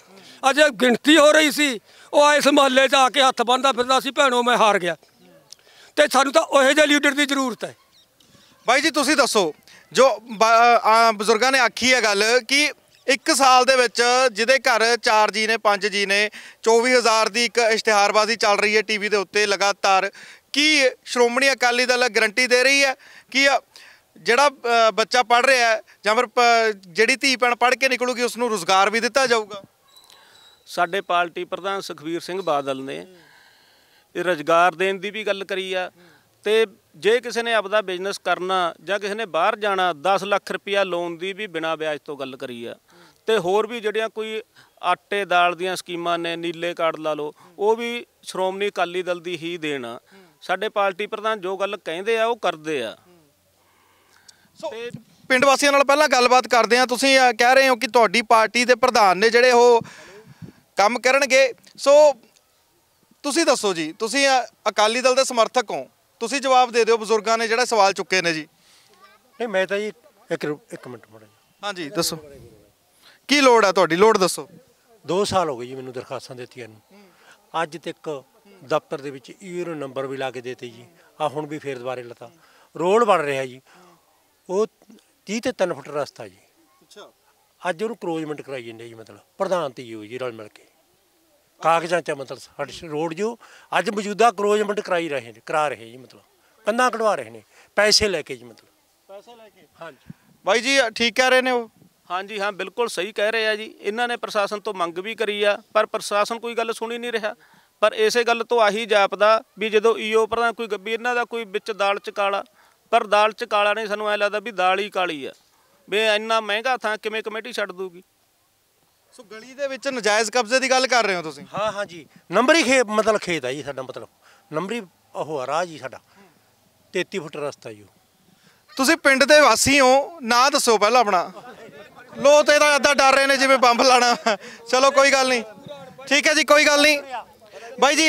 Speaker 6: ਅੱਜ ਗਿਣਤੀ ਹੋ ਰਹੀ ਸੀ ਉਹ ਇਸ ਮਹੱਲੇ 'ਚ ਆ ਕੇ ਹੱਥ ਬੰਨਦਾ ਫਿਰਦਾ ਸੀ ਭੈਣੋ ਮੈਂ ਹਾਰ ਗਿਆ ਤੇ ਸਾਨੂੰ ਤਾਂ ਉਹੇ ਜਿਹੇ ਲੀਡਰ ਦੀ ਜ਼ਰੂਰਤ ਹੈ ਬਾਈ ਜੀ ਤੁਸੀਂ ਦੱਸੋ ਜੋ ਬਜ਼ੁਰਗਾਂ ਨੇ
Speaker 1: ਆਖੀ ਹੈ ਗੱਲ ਕਿ ਇੱਕ ਸਾਲ ਦੇ ਵਿੱਚ ਜਿਹਦੇ ਘਰ 4 ਜੀ ਨੇ 5 ਜੀ ਨੇ 24000 ਦੀ ਇੱਕ ਇਸ਼ਤਿਹਾਰਬਾਜ਼ੀ ਚੱਲ ਰਹੀ ਹੈ ਟੀਵੀ ਦੇ ਉੱਤੇ ਲਗਾਤਾਰ ਕੀ ਸ਼੍ਰੋਮਣੀ ਅਕਾਲੀ ਦਲ ਗਰੰਟੀ ਦੇ ਰਹੀ ਹੈ ਕਿ ਜਿਹੜਾ ਬੱਚਾ ਪੜ ਰਿਹਾ ਜਾਂ ਫਿਰ ਜਿਹੜੀ ਧੀ ਪੜ ਕੇ ਨਿਕਲੂਗੀ ਉਸ ਨੂੰ ਰੋਜ਼ਗਾਰ ਵੀ ਦਿੱਤਾ ਜਾਊਗਾ
Speaker 3: ਸਾਡੇ ਪਾਰਟੀ ਪ੍ਰਧਾਨ ਸੁਖਵੀਰ ਸਿੰਘ ਬਾਦਲ ਨੇ ਇਹ ਰੋਜ਼ਗਾਰ ਦੇਣ ਦੀ ਵੀ ਗੱਲ ਕਰੀ ਆ ਤੇ ਜੇ ਕਿਸੇ ਨੇ ਆਪਦਾ ਬਿਜ਼ਨਸ ਕਰਨਾ ਜਾਂ ਕਿਸੇ ਨੇ ਬਾਹਰ ਜਾਣਾ 10 ਲੱਖ ਰੁਪਇਆ ਲੋਨ ਦੀ ਵੀ ਬਿਨਾ ਵਿਆਜ ਤੋਂ ਗੱਲ ਕਰੀ ਆ ਤੇ ਹੋਰ ਵੀ ਜਿਹੜੀਆਂ ਕੋਈ ਆਟੇ ਦਾਲ ਦੀਆਂ ਸਕੀਮਾਂ ਨੇ ਨੀਲੇ ਕਾਰਡ ਲਾ ਲਓ ਉਹ ਵੀ ਸ਼੍ਰੋਮਣੀ ਅਕਾਲੀ ਦਲ ਦੀ ਹੀ ਦੇਣ ਸਾਡੇ ਪਾਰਟੀ ਪ੍ਰਧਾਨ ਜੋ ਗੱਲ ਕਹਿੰਦੇ ਆ ਉਹ ਕਰਦੇ ਆ
Speaker 1: ਤੇ ਪਿੰਡ ਵਾਸੀਆਂ ਨਾਲ ਪਹਿਲਾਂ ਗੱਲਬਾਤ ਕਰਦੇ ਆ ਤੁਸੀਂ ਕਹਿ ਰਹੇ ਹੋ ਕਿ ਤੁਹਾਡੀ ਪਾਰਟੀ ਦੇ ਪ੍ਰਧਾਨ ਨੇ ਜਿਹੜੇ ਉਹ ਕੰਮ ਕਰਨਗੇ ਸੋ ਤੁਸੀਂ ਦੱਸੋ ਜੀ ਤੁਸੀਂ ਅਕਾਲੀ ਦਲ ਦੇ ਸਮਰਥਕ ਹੋ ਤੁਸੀਂ ਜਵਾਬ ਦੇ ਦਿਓ ਬਜ਼ੁਰਗਾਂ ਨੇ ਜਿਹੜਾ ਸਵਾਲ ਚੁੱਕੇ ਨੇ ਜੀ ਨਹੀਂ ਮੈਂ ਤਾਂ ਜੀ ਇੱਕ ਇੱਕ ਮਿੰਟ ਮੜਾ ਹਾਂਜੀ ਦੱਸੋ ਕੀ ਲੋੜ ਹੈ ਤੁਹਾਡੀ ਲੋੜ ਦੱਸੋ 2 ਸਾਲ ਹੋ ਗਏ ਜੀ ਮੈਨੂੰ ਦਰਖਾਸਤਾਂ ਦਿੱਤੀਆਂ
Speaker 4: ਨੂੰ ਅੱਜ ਤੱਕ ਦਫ਼ਤਰ ਦੇ ਵਿੱਚ ਈਰ ਨੰਬਰ ਵੀ ਲਾ ਕੇ ਦਿੱਤੇ ਜੀ ਆ ਹੁਣ ਵੀ ਫੇਰ ਦੁਬਾਰੇ ਲਤਾ ਰੋਡ ਬਣ ਰਿਹਾ ਜੀ ਉਹ 30 ਤੇ 3 ਫੁੱਟ ਰਸਤਾ ਜੀ ਅੱਛਾ ਅੱਜ ਉਹਨੂੰ ਕਰੋਜਮੈਂਟ ਕਰਾਈ ਜਾਂਦੇ ਜੀ ਮਤਲਬ ਪ੍ਰਧਾਨ ਤੇ ਜੀ ਰਲ ਮਿਲ ਕੇ ਕਾਗਜ਼ਾਂ 'ਚ ਮਤਲਬ ਸਾਡੇ ਰੋਡ ਜੋ ਅੱਜ ਮੌਜੂਦਾ ਕਰੋਜਮੈਂਟ ਕਰਾਈ ਰਹੇ ਨੇ ਕਰਾ ਰਹੇ ਜੀ ਮਤਲਬ ਕੰਨਾਂ ਕਢਵਾ ਰਹੇ ਨੇ ਪੈਸੇ ਲੈ ਕੇ ਜੀ ਮਤਲਬ ਪੈਸੇ ਲੈ ਕੇ ਹਾਂਜੀ ਬਾਈ ਜੀ ਠੀਕ ਕਹਿ ਰਹੇ ਨੇ
Speaker 3: ਉਹ ਹਾਂਜੀ ਹਾਂ ਬਿਲਕੁਲ ਸਹੀ ਕਹਿ ਰਹੇ ਆ ਜੀ ਇਹਨਾਂ ਨੇ ਪ੍ਰਸ਼ਾਸਨ ਤੋਂ ਮੰਗ ਵੀ ਕਰੀ ਆ ਪਰ ਪ੍ਰਸ਼ਾਸਨ ਕੋਈ ਗੱਲ ਸੁਣੀ ਨਹੀਂ ਰਿਹਾ ਪਰ ਇਸੇ ਗੱਲ ਤੋਂ ਆਹੀ ਜਾਪਦਾ ਵੀ ਜਦੋਂ ਈਓ ਪ੍ਰਧਾਨ ਕੋਈ ਗੱਬੀ ਇਹਨਾਂ ਦਾ ਕੋਈ ਵਿੱਚ ਦਾਲ ਚ ਕਾਲਾ ਪਰ ਦਾਲ ਚ ਕਾਲਾ ਨਹੀਂ ਸਾਨੂੰ ਐ ਲੱਗਦਾ ਵੀ ਦਾਲ ਹੀ ਕਾਲੀ ਆ ਵੀ ਇੰਨਾ ਮਹਿੰਗਾ ਥਾਂ ਕਿਵੇਂ ਕਮੇਟੀ ਛੱਡ ਦੂਗੀ
Speaker 1: ਸੋ ਗਲੀ ਦੇ ਵਿੱਚ ਨਜਾਇਜ਼ ਕਬਜ਼ੇ ਦੀ ਗੱਲ ਕਰ ਰਹੇ ਹੋ ਤੁਸੀਂ
Speaker 3: ਹਾਂ
Speaker 4: ਹਾਂ ਜੀ ਨੰਬਰੀ ਖੇਤ ਮਤਲਬ ਖੇਤ ਆ ਜੀ ਸਾਡਾ ਮਤਲਬ ਨੰਬਰੀ ਉਹ ਆ ਰਾਹ ਜੀ ਸਾਡਾ 33 ਫੁੱਟ ਰਸਤਾ ਜੀ
Speaker 1: ਤੁਸੀਂ ਪਿੰਡ ਦੇ ਵਾਸੀ ਹੋ ਨਾ ਦੱਸੋ ਪਹਿਲਾਂ ਆਪਣਾ ਲੋ ਤੇ ਤਾਂ ਅੱਧਾ ਡਰ ਰਹੇ ਨੇ ਜਿਵੇਂ ਬੰਬ ਲਾਣਾ ਚਲੋ ਕੋਈ ਗੱਲ ਨਹੀਂ ਠੀਕ ਹੈ ਜੀ ਕੋਈ ਗੱਲ ਨਹੀਂ ਬਾਈ ਜੀ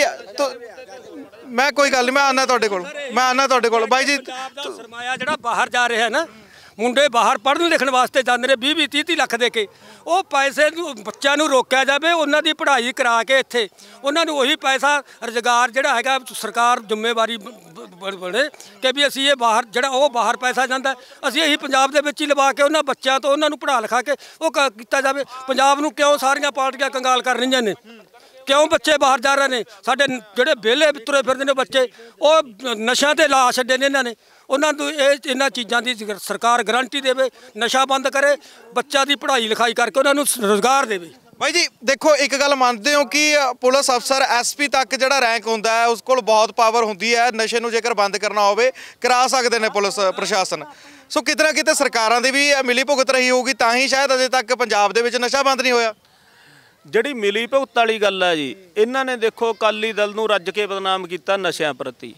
Speaker 1: ਮੈਂ ਕੋਈ ਗੱਲ ਨਹੀਂ ਮੈਂ ਆਣਾ ਤੁਹਾਡੇ ਕੋਲ ਮੈਂ ਆਣਾ
Speaker 6: ਤੁਹਾਡੇ ਕੋਲ ਬਾਈ ਜੀ ਸਰਮਾਇਆ ਜਿਹੜਾ ਬਾਹਰ ਜਾ ਰਿਹਾ ਹੈ ਨਾ ਮੁੰਡੇ ਬਾਹਰ ਪੜ੍ਹਨ ਲਿਖਣ ਵਾਸਤੇ ਜਾਂਦੇ ਨੇ 20 20 30 ਲੱਖ ਦੇ ਕੇ ਉਹ ਪੈਸੇ ਨੂੰ ਬੱਚਿਆਂ ਨੂੰ ਰੋਕਿਆ ਜਾਵੇ ਉਹਨਾਂ ਦੀ ਪੜ੍ਹਾਈ ਕਰਾ ਕੇ ਇੱਥੇ ਉਹਨਾਂ ਨੂੰ ਉਹੀ ਪੈਸਾ ਰੁਜ਼ਗਾਰ ਜਿਹੜਾ ਹੈਗਾ ਸਰਕਾਰ ਜ਼ਿੰਮੇਵਾਰੀ ਬਣੇ ਕਿ ਵੀ ਅਸੀਂ ਇਹ ਬਾਹਰ ਜਿਹੜਾ ਉਹ ਬਾਹਰ ਪੈਸਾ ਜਾਂਦਾ ਅਸੀਂ ਇਹੀ ਪੰਜਾਬ ਦੇ ਵਿੱਚ ਹੀ ਲਵਾ ਕੇ ਉਹਨਾਂ ਬੱਚਿਆਂ ਤੋਂ ਉਹਨਾਂ ਨੂੰ ਪੜ੍ਹਾ ਲਿਖਾ ਕੇ ਉਹ ਕੀਤਾ ਜਾਵੇ ਪੰਜਾਬ ਨੂੰ ਕਿਉਂ ਸਾਰੀਆਂ ਪਾਰਟੀਆਂ ਕੰਗਾਲ ਕਰ ਰਹੀਆਂ ਨੇ ਕਿਉਂ ਬੱਚੇ ਬਾਹਰ ਜਾ ਰਹੇ ਨੇ ਸਾਡੇ ਜਿਹੜੇ ਵਿਹਲੇ ਤੁਰੇ ਫਿਰਦੇ ਨੇ ਬੱਚੇ ਉਹ ਨਸ਼ਿਆਂ ਤੇ ਲਾ ਛੱਡੇ ਨੇ ਇਹਨਾਂ ਨੇ ਉਹਨਾਂ ਨੂੰ ਇਹ ਇਹਨਾਂ ਚੀਜ਼ਾਂ ਦੀ ਸਰਕਾਰ ਗਾਰੰਟੀ ਦੇਵੇ ਨਸ਼ਾ ਬੰਦ ਕਰੇ ਬੱਚਾ ਦੀ ਪੜ੍ਹਾਈ ਲਿਖਾਈ ਕਰਕੇ ਉਹਨਾਂ ਨੂੰ ਰੋਜ਼ਗਾਰ ਦੇਵੇ ਬਾਈ ਜੀ ਦੇਖੋ ਇੱਕ ਗੱਲ ਮੰਨਦੇ ਹੋ ਕਿ
Speaker 1: ਪੁਲਿਸ ਅਫਸਰ ਐਸਪੀ ਤੱਕ ਜਿਹੜਾ ਰੈਂਕ ਹੁੰਦਾ ਹੈ ਉਸ ਕੋਲ ਬਹੁਤ ਪਾਵਰ ਹੁੰਦੀ ਹੈ ਨਸ਼ੇ ਨੂੰ ਜੇਕਰ ਬੰਦ ਕਰਨਾ ਹੋਵੇ ਕਰਾ ਸਕਦੇ ਨੇ ਪੁਲਿਸ ਪ੍ਰਸ਼ਾਸਨ ਸੋ ਕਿਤਨਾ ਕਿਤੇ ਸਰਕਾਰਾਂ ਦੀ ਵੀ ਮਿਲੀ ਭੁਗਤ ਰਹੀ ਹੋਊਗੀ ਤਾਂ ਹੀ ਸ਼ਾਇਦ ਅਜੇ ਤੱਕ ਪੰਜਾਬ ਦੇ ਵਿੱਚ ਨਸ਼ਾ ਬੰਦ ਨਹੀਂ ਹੋਇਆ ਜਿਹੜੀ ਮਿਲੀ ਭੁਗਤ ਵਾਲੀ ਗੱਲ ਹੈ ਜੀ
Speaker 3: ਇਹਨਾਂ ਨੇ ਦੇਖੋ ਅਕਾਲੀ ਦਲ ਨੂੰ ਰੱਜ ਕੇ ਬਦਨਾਮ ਕੀਤਾ ਨਸ਼ਿਆਂ ਪ੍ਰਤੀ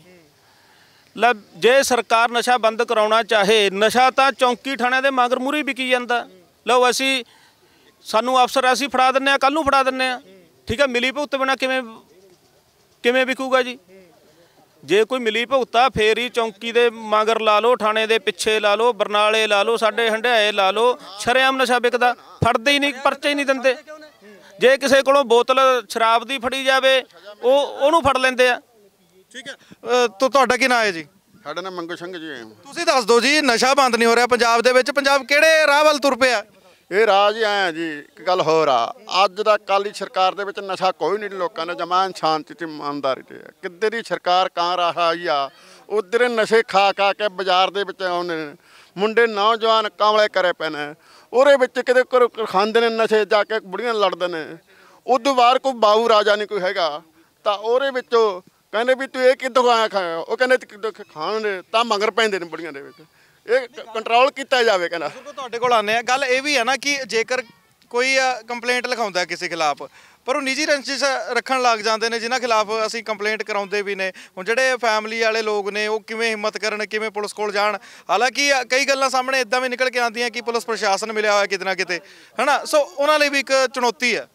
Speaker 3: ਲੈ ਜੇ ਸਰਕਾਰ ਨਸ਼ਾ ਬੰਦ ਕਰਾਉਣਾ ਚਾਹੇ ਨਸ਼ਾ ਤਾਂ ਚੌਂਕੀ ਥਾਣੇ ਦੇ ਮਗਰ ਮੂਰੀ ਵਿਕੀ ਜਾਂਦਾ ਲਓ ਅਸੀਂ ਸਾਨੂੰ ਅਫਸਰ ਅਸੀਂ ਫੜਾ ਦਿੰਨੇ ਆ ਕੱਲ ਨੂੰ ਫੜਾ ਦਿੰਨੇ ਆ ਠੀਕ ਹੈ ਮਿਲੀ ਭੁਗਤ ਬਿਨਾ ਕਿਵੇਂ ਕਿਵੇਂ ਵਿਕੂਗਾ ਜੀ ਜੇ ਕੋਈ ਮਿਲੀ ਭੁਗਤਾ ਫੇਰ ਹੀ ਚੌਂਕੀ ਦੇ ਮਗਰ ਲਾ ਲਓ ਥਾਣੇ ਦੇ ਪਿੱਛੇ ਲਾ ਲਓ ਬਰਨਾਲੇ ਲਾ ਲਓ ਸਾਡੇ ਹੰਡਿਆਏ ਲਾ ਲਓ ਸ਼ਰਿਆਮ ਨਸ਼ਾ ਵਿਕਦਾ ਫੜਦੇ ਹੀ ਨਹੀਂ ਪਰਚੇ ਹੀ ਨਹੀਂ ਦਿੰਦੇ ਜੇ ਕਿਸੇ ਕੋਲੋਂ ਬੋਤਲ ਸ਼ਰਾਬ ਦੀ
Speaker 1: ਫੜੀ ਜਾਵੇ ਉਹ ਉਹਨੂੰ ਫੜ ਲੈਂਦੇ ਆ ਠੀਕ ਹੈ ਤੋ ਤੁਹਾਡਾ ਕੀ ਨਾਮ ਹੈ ਜੀ
Speaker 2: ਸਾਡਾ ਨਾਮ ਮੰਗੋ ਸਿੰਘ ਜੀ ਹੈ
Speaker 1: ਤੁਸੀਂ ਦੱਸ ਦਿਓ ਜੀ ਨਸ਼ਾ ਬੰਦ ਨਹੀਂ ਹੋ ਰਿਹਾ ਪੰਜਾਬ ਦੇ ਵਿੱਚ ਪੰਜਾਬ ਕਿਹੜੇ ਰਾਹ ਵੱਲ ਤੁਰ ਪਿਆ
Speaker 2: ਇਹ ਰਾਜ ਆਇਆ ਜੀ ਇੱਕ ਗੱਲ ਹੋਰ ਆ ਅੱਜ ਦਾ ਕਾਲੀ ਸਰਕਾਰ ਦੇ ਵਿੱਚ ਨਸ਼ਾ ਕੋਈ ਨਹੀਂ ਲੋਕਾਂ ਦਾ ਜਮਾਨ ਸ਼ਾਂਤੀ ਤੇ ਇਮਾਨਦਾਰੀ ਤੇ ਕਿੱਦੇ ਦੀ ਸਰਕਾਰ ਕਾਂ ਰਹਾ ਆਈ ਆ ਉਧਰ ਨਸ਼ੇ ਖਾ ਖਾ ਕੇ ਬਾਜ਼ਾਰ ਦੇ ਵਿੱਚ ਆਉਂਦੇ ਨੇ ਮੁੰਡੇ ਨੌਜਵਾਨ ਕਾਮਲੇ ਕਰੇ ਪੈਣੇ ਉਹਦੇ ਵਿੱਚ ਕਿਤੇ ਖਾਂਦੇ ਨੇ ਨਸ਼ੇ ਜਾ ਕੇ ਬੁੜੀਆਂ ਲੜਦੇ ਨੇ ਉਦੋਂ ਬਾਅਦ ਕੋਈ ਬਾਹੂ ਰਾਜਾ ਨਹੀਂ ਕੋਈ ਹੈਗਾ ਤਾਂ ਉਹਦੇ ਵਿੱਚੋਂ ਕਹਿੰਦੇ ਵੀ ਤੂੰ ਇਹ ਕਿੱਥੋਂ ਆਇਆ ਖਾਇਆ ਉਹ ਕਹਿੰਦੇ ਖਾਣ ਦੇ ਤਾਂ ਮੰਗਰ ਪੈਂਦੇ ਨੇ ਬੜੀਆਂ ਦੇ ਵਿੱਚ ਇਹ ਕੰਟਰੋਲ ਕੀਤਾ ਜਾਵੇ ਕਹਿੰਦਾ ਤੁਹਾਡੇ ਕੋਲ ਆਨੇ ਆ ਗੱਲ
Speaker 1: ਇਹ ਵੀ ਹੈ ਨਾ ਕਿ ਜੇਕਰ ਕੋਈ ਕੰਪਲੇਂਟ ਲਿਖਾਉਂਦਾ ਕਿਸੇ ਖਿਲਾਫ ਪਰ ਉਹ ਨਿੱਜੀ ਰੰਜਿਸ਼ ਰੱਖਣ ਲੱਗ ਜਾਂਦੇ ਨੇ ਜਿਨ੍ਹਾਂ ਖਿਲਾਫ ਅਸੀਂ ਕੰਪਲੇਂਟ ਕਰਾਉਂਦੇ ਵੀ ਨੇ ਹੁਣ ਜਿਹੜੇ ਫੈਮਿਲੀ ਵਾਲੇ ਲੋਕ ਨੇ ਉਹ ਕਿਵੇਂ ਹਿੰਮਤ ਕਰਨ ਕਿਵੇਂ ਪੁਲਿਸ ਕੋਲ ਜਾਣ ਹਾਲਾਂਕਿ ਕਈ ਗੱਲਾਂ ਸਾਹਮਣੇ ਇਦਾਂ ਵੀ ਨਿਕਲ ਕੇ ਆਉਂਦੀਆਂ ਕਿ ਪੁਲਿਸ ਪ੍ਰਸ਼ਾਸਨ ਮਿਲਿਆ
Speaker 6: ਹੋਇਆ ਕਿਤੇ ਨਾ ਕਿਤੇ ਹਨਾ ਸੋ ਉਹਨਾਂ ਲਈ ਵੀ ਇੱਕ ਚੁਣੌਤੀ ਹੈ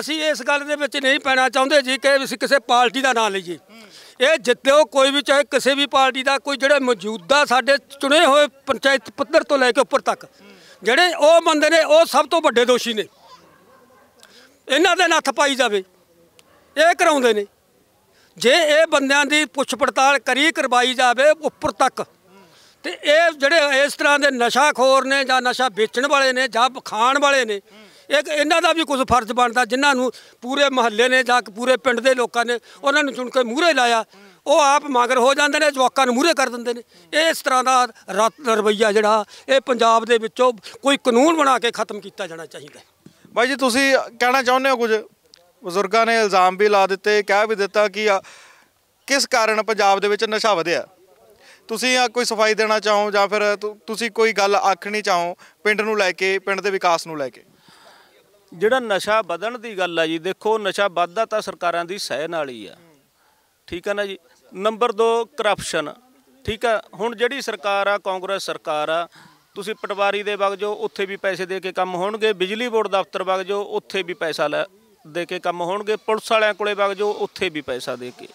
Speaker 6: ਅਸੀਂ ਇਸ ਗੱਲ ਦੇ ਵਿੱਚ ਨਹੀਂ ਪੈਣਾ ਚਾਹੁੰਦੇ ਜੀ ਕਿ ਅਸੀਂ ਕਿਸੇ ਪਾਰਟੀ ਦਾ ਨਾਂ ਲਈਏ ਇਹ ਜਿੱਤਿਓ ਕੋਈ ਵੀ ਚਾਹੇ ਕਿਸੇ ਵੀ ਪਾਰਟੀ ਦਾ ਕੋਈ ਜਿਹੜੇ ਮੌਜੂਦਾ ਸਾਡੇ ਚੁਣੇ ਹੋਏ ਪੰਚਾਇਤ ਪੱਧਰ ਤੋਂ ਲੈ ਕੇ ਉੱਪਰ ਤੱਕ ਜਿਹੜੇ ਉਹ ਬੰਦੇ ਨੇ ਉਹ ਸਭ ਤੋਂ ਵੱਡੇ ਦੋਸ਼ੀ ਨੇ ਇਹਨਾਂ ਦੇ ਨੱਥ ਪਾਈ ਜਾਵੇ ਇਹ ਕਰਾਉਂਦੇ ਨੇ ਜੇ ਇਹ ਬੰਦਿਆਂ ਦੀ ਪੁੱਛ ਪੜਤਾਲ ਕਰੀ ਕਰਵਾਈ ਜਾਵੇ ਉੱਪਰ ਤੱਕ ਤੇ ਇਹ ਜਿਹੜੇ ਇਸ ਤਰ੍ਹਾਂ ਦੇ ਨਸ਼ਾਖੋਰ ਨੇ ਜਾਂ ਨਸ਼ਾ ਵੇਚਣ ਵਾਲੇ ਨੇ ਜਾਂ ਖਾਣ ਵਾਲੇ ਨੇ ਇਹ ਇਹਨਾਂ ਦਾ ਵੀ ਕੁਝ ਫਰਜ਼ ਬਣਦਾ ਜਿਨ੍ਹਾਂ ਨੂੰ ਪੂਰੇ ਮਹੱਲੇ ਨੇ ਜਾਂ ਪੂਰੇ ਪਿੰਡ ਦੇ ਲੋਕਾਂ ਨੇ ਉਹਨਾਂ ਨੂੰ ਚੁਣ ਕੇ ਮੂਹਰੇ ਲਾਇਆ ਉਹ ਆਪ ਮਗਰ ਹੋ ਜਾਂਦੇ ਨੇ ਜਵਾਕਾਂ ਨੂੰ ਮੂਹਰੇ ਕਰ ਦਿੰਦੇ ਨੇ ਇਸ ਤਰ੍ਹਾਂ ਦਾ ਰਤ ਰਵਈਆ ਜਿਹੜਾ ਇਹ ਪੰਜਾਬ ਦੇ ਵਿੱਚੋਂ ਕੋਈ ਕਾਨੂੰਨ ਬਣਾ ਕੇ ਖਤਮ ਕੀਤਾ ਜਾਣਾ ਚਾਹੀਦਾ ਬਾਈ ਜੀ ਤੁਸੀਂ ਕਹਿਣਾ ਚਾਹੁੰਦੇ ਹੋ ਕੁਝ ਬਜ਼ੁਰਗਾਂ ਨੇ ਇਲਜ਼ਾਮ
Speaker 1: ਵੀ ਲਾ ਦਿੱਤੇ ਕਹਿ ਵੀ ਦਿੱਤਾ ਕਿ ਕਿਸ ਕਾਰਨ ਪੰਜਾਬ ਦੇ ਵਿੱਚ ਨਸ਼ਾ ਵਧਿਆ ਤੁਸੀਂ ਆ ਕੋਈ ਸਫਾਈ ਦੇਣਾ ਚਾਹੋ ਜਾਂ ਫਿਰ ਤੁਸੀਂ ਕੋਈ ਗੱਲ ਆਖਣੀ ਚਾਹੋ ਪਿੰਡ ਨੂੰ ਲੈ ਕੇ ਪਿੰਡ ਦੇ ਵਿਕਾਸ ਨੂੰ ਲੈ ਕੇ
Speaker 3: ਜਿਹੜਾ ਨਸ਼ਾ ਵਧਣ ਦੀ ਗੱਲ ਆ ਜੀ ਦੇਖੋ ਨਸ਼ਾ ਵੱਧਦਾ ਤਾਂ ਸਰਕਾਰਾਂ ਦੀ ਸਹਿ ਨਾਲ ਹੀ ਆ ਠੀਕ ਹੈ ਨਾ ਜੀ ਨੰਬਰ 2 ਕਰਪਸ਼ਨ ਠੀਕ ਹੈ ਹੁਣ ਜਿਹੜੀ ਸਰਕਾਰ ਆ ਕਾਂਗਰਸ ਸਰਕਾਰ ਆ ਤੁਸੀਂ ਪਟਵਾਰੀ ਦੇ ਵਗ ਜੋ ਉੱਥੇ ਵੀ ਪੈਸੇ ਦੇ ਕੇ ਕੰਮ ਹੋਣਗੇ ਬਿਜਲੀ ਬੋਰਡ ਦਫ਼ਤਰ ਵਗ ਜੋ ਉੱਥੇ ਵੀ ਪੈਸਾ ਦੇ ਕੇ ਕੰਮ ਹੋਣਗੇ ਪੁਲਿਸ ਵਾਲਿਆਂ ਕੋਲੇ ਵਗ ਜੋ ਉੱਥੇ ਵੀ ਪੈਸਾ ਦੇ ਕੇ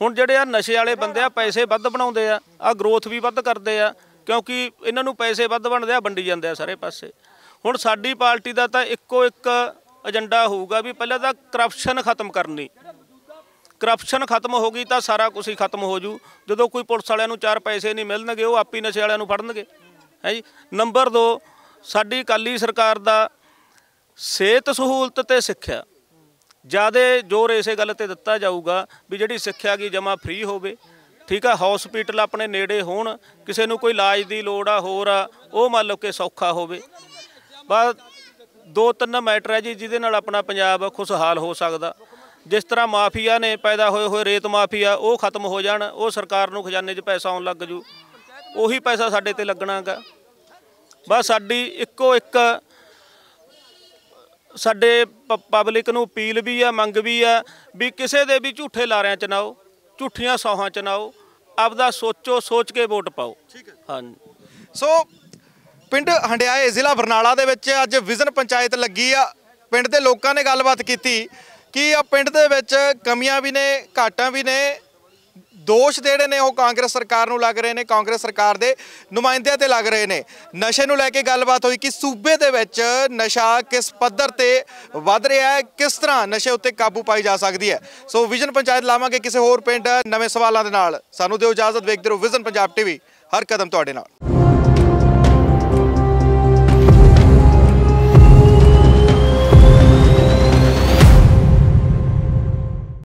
Speaker 3: ਹੁਣ ਜਿਹੜੇ ਆ ਨਸ਼ੇ ਵਾਲੇ ਬੰਦੇ ਆ ਪੈਸੇ ਵੱਧ ਬਣਾਉਂਦੇ ਆ ਆ ਗਰੋਥ ਵੀ ਵੱਧ ਕਰਦੇ ਆ ਕਿਉਂਕਿ ਇਹਨਾਂ ਨੂੰ ਪੈਸੇ ਵੱਧ ਬਣਦੇ ਆ ਵੰਡੀ ਜਾਂਦੇ ਆ ਸਾਰੇ ਪਾਸੇ ਹੁਣ ਸਾਡੀ ਪਾਰਟੀ ਦਾ ਤਾਂ ਇੱਕੋ ਇੱਕ ਏਜੰਡਾ ਹੋਊਗਾ ਵੀ ਪਹਿਲਾਂ ਤਾਂ ਕਰਪਸ਼ਨ ਖਤਮ ਕਰਨੀ ਕਰਪਸ਼ਨ ਖਤਮ ਹੋ ਗਈ ਤਾਂ ਸਾਰਾ ਕੁਝ ਹੀ ਖਤਮ ਹੋ ਜੂ ਜਦੋਂ ਕੋਈ ਪੁਲਿਸ ਵਾਲਿਆਂ ਨੂੰ ਚਾਰ ਪੈਸੇ ਨਹੀਂ ਮਿਲਣਗੇ ਉਹ ਆਪੀ ਨਸ਼ੇ ਵਾਲਿਆਂ ਨੂੰ ਫੜਨਗੇ ਹੈ ਜੀ ਨੰਬਰ 2 ਸਾਡੀ ਅਕਾਲੀ ਸਰਕਾਰ ਦਾ ਸਿਹਤ ਸਹੂਲਤ ਤੇ ਸਿੱਖਿਆ ਜਿਆਦਾ ਜ਼ੋਰ ਇਸੇ ਗੱਲ ਤੇ ਦਿੱਤਾ ਜਾਊਗਾ ਵੀ ਜਿਹੜੀ ਸਿੱਖਿਆ ਕੀ ਜਮਾ ਫ੍ਰੀ ਹੋਵੇ ਠੀਕ ਆ ਹਸਪੀਟਲ ਆਪਣੇ ਨੇੜੇ ਹੋਣ ਕਿਸੇ ਨੂੰ ਕੋਈ ਇਲਾਜ ਦੀ ਲੋੜ ਆ ਹੋਰ ਆ ਉਹ ਮੰਨ ਲਓ ਕਿ ਸੌਖਾ ਹੋਵੇ ਬਸ ਦੋ ਤਿੰਨ ਮੈਟਰ ਹੈ ਜੀ ਜਿਹਦੇ ਨਾਲ ਆਪਣਾ ਪੰਜਾਬ ਖੁਸ਼ਹਾਲ ਹੋ ਸਕਦਾ ਜਿਸ ਤਰ੍ਹਾਂ ਮਾਫੀਆ ਨੇ ਪੈਦਾ ਹੋਏ ਹੋਏ ਰੇਤ ਮਾਫੀਆ ਉਹ ਖਤਮ ਹੋ ਜਾਣ ਉਹ ਸਰਕਾਰ ਨੂੰ ਖਜ਼ਾਨੇ 'ਚ ਪੈਸਾ ਆਉਣ ਲੱਗ ਜੂ ਉਹੀ ਪੈਸਾ ਸਾਡੇ ਤੇ ਲੱਗਣਾਗਾ ਬਸ ਸਾਡੀ ਇੱਕੋ ਇੱਕ ਸਾਡੇ ਪਬਲਿਕ ਨੂੰ ਅਪੀਲ ਵੀ ਆ ਮੰਗ ਵੀ ਆ ਵੀ ਕਿਸੇ ਦੇ ਵੀ ਝੂਠੇ ਲਾਰਿਆਂ ਚ ਨਾ ਆਓ ਝੂਠੀਆਂ ਸੌਹਾਂ ਚ ਨਾ ਆਓ ਆਪਦਾ ਸੋਚੋ ਸੋਚ ਕੇ ਵੋਟ ਪਾਓ ਠੀਕ ਹੈ ਹਾਂ
Speaker 1: ਸੋ ਪਿੰਡ ਹੰਡਿਆਏ ਜ਼ਿਲ੍ਹਾ ਬਰਨਾਲਾ ਦੇ ਵਿੱਚ ਅੱਜ ਵਿਜ਼ਨ ਪੰਚਾਇਤ ਲੱਗੀ ਆ ਪਿੰਡ ਦੇ ਲੋਕਾਂ ਨੇ ਗੱਲਬਾਤ ਕੀਤੀ ਕਿ ਆ ਪਿੰਡ ਦੇ ਵਿੱਚ ਕਮੀਆਂ ਵੀ ਨੇ ਘਾਟਾਂ ਵੀ ਨੇ ਦੋਸ਼ ਜਿਹੜੇ ਨੇ ਉਹ ਕਾਂਗਰਸ ਸਰਕਾਰ ਨੂੰ ਲੱਗ ਰਹੇ ਨੇ ਕਾਂਗਰਸ ਸਰਕਾਰ ਦੇ ਨੁਮਾਇੰਦਿਆਂ ਤੇ ਲੱਗ ਰਹੇ ਨੇ ਨਸ਼ੇ ਨੂੰ ਲੈ ਕੇ ਗੱਲਬਾਤ ਹੋਈ ਕਿ ਸੂਬੇ ਦੇ ਵਿੱਚ ਨਸ਼ਾ ਕਿਸ ਪੱਧਰ ਤੇ ਵੱਧ ਰਿਹਾ ਹੈ ਕਿਸ ਤਰ੍ਹਾਂ ਨਸ਼ੇ ਉੱਤੇ ਕਾਬੂ ਪਾਈ ਜਾ ਸਕਦੀ ਹੈ ਸੋ ਵਿਜ਼ਨ ਪੰਚਾਇਤ ਲਾਵਾਂਗੇ ਕਿਸੇ ਹੋਰ ਪਿੰਡ ਨਵੇਂ ਸਵਾਲਾਂ ਦੇ ਨਾਲ ਸਾਨੂੰ ਦਿਓ ਇਜਾਜ਼ਤ ਵੇਖਦੇ ਰਹੋ ਵਿਜ਼ਨ ਪੰਜਾਬ ਟੀਵੀ ਹਰ ਕਦਮ ਤੁਹਾਡੇ ਨਾਲ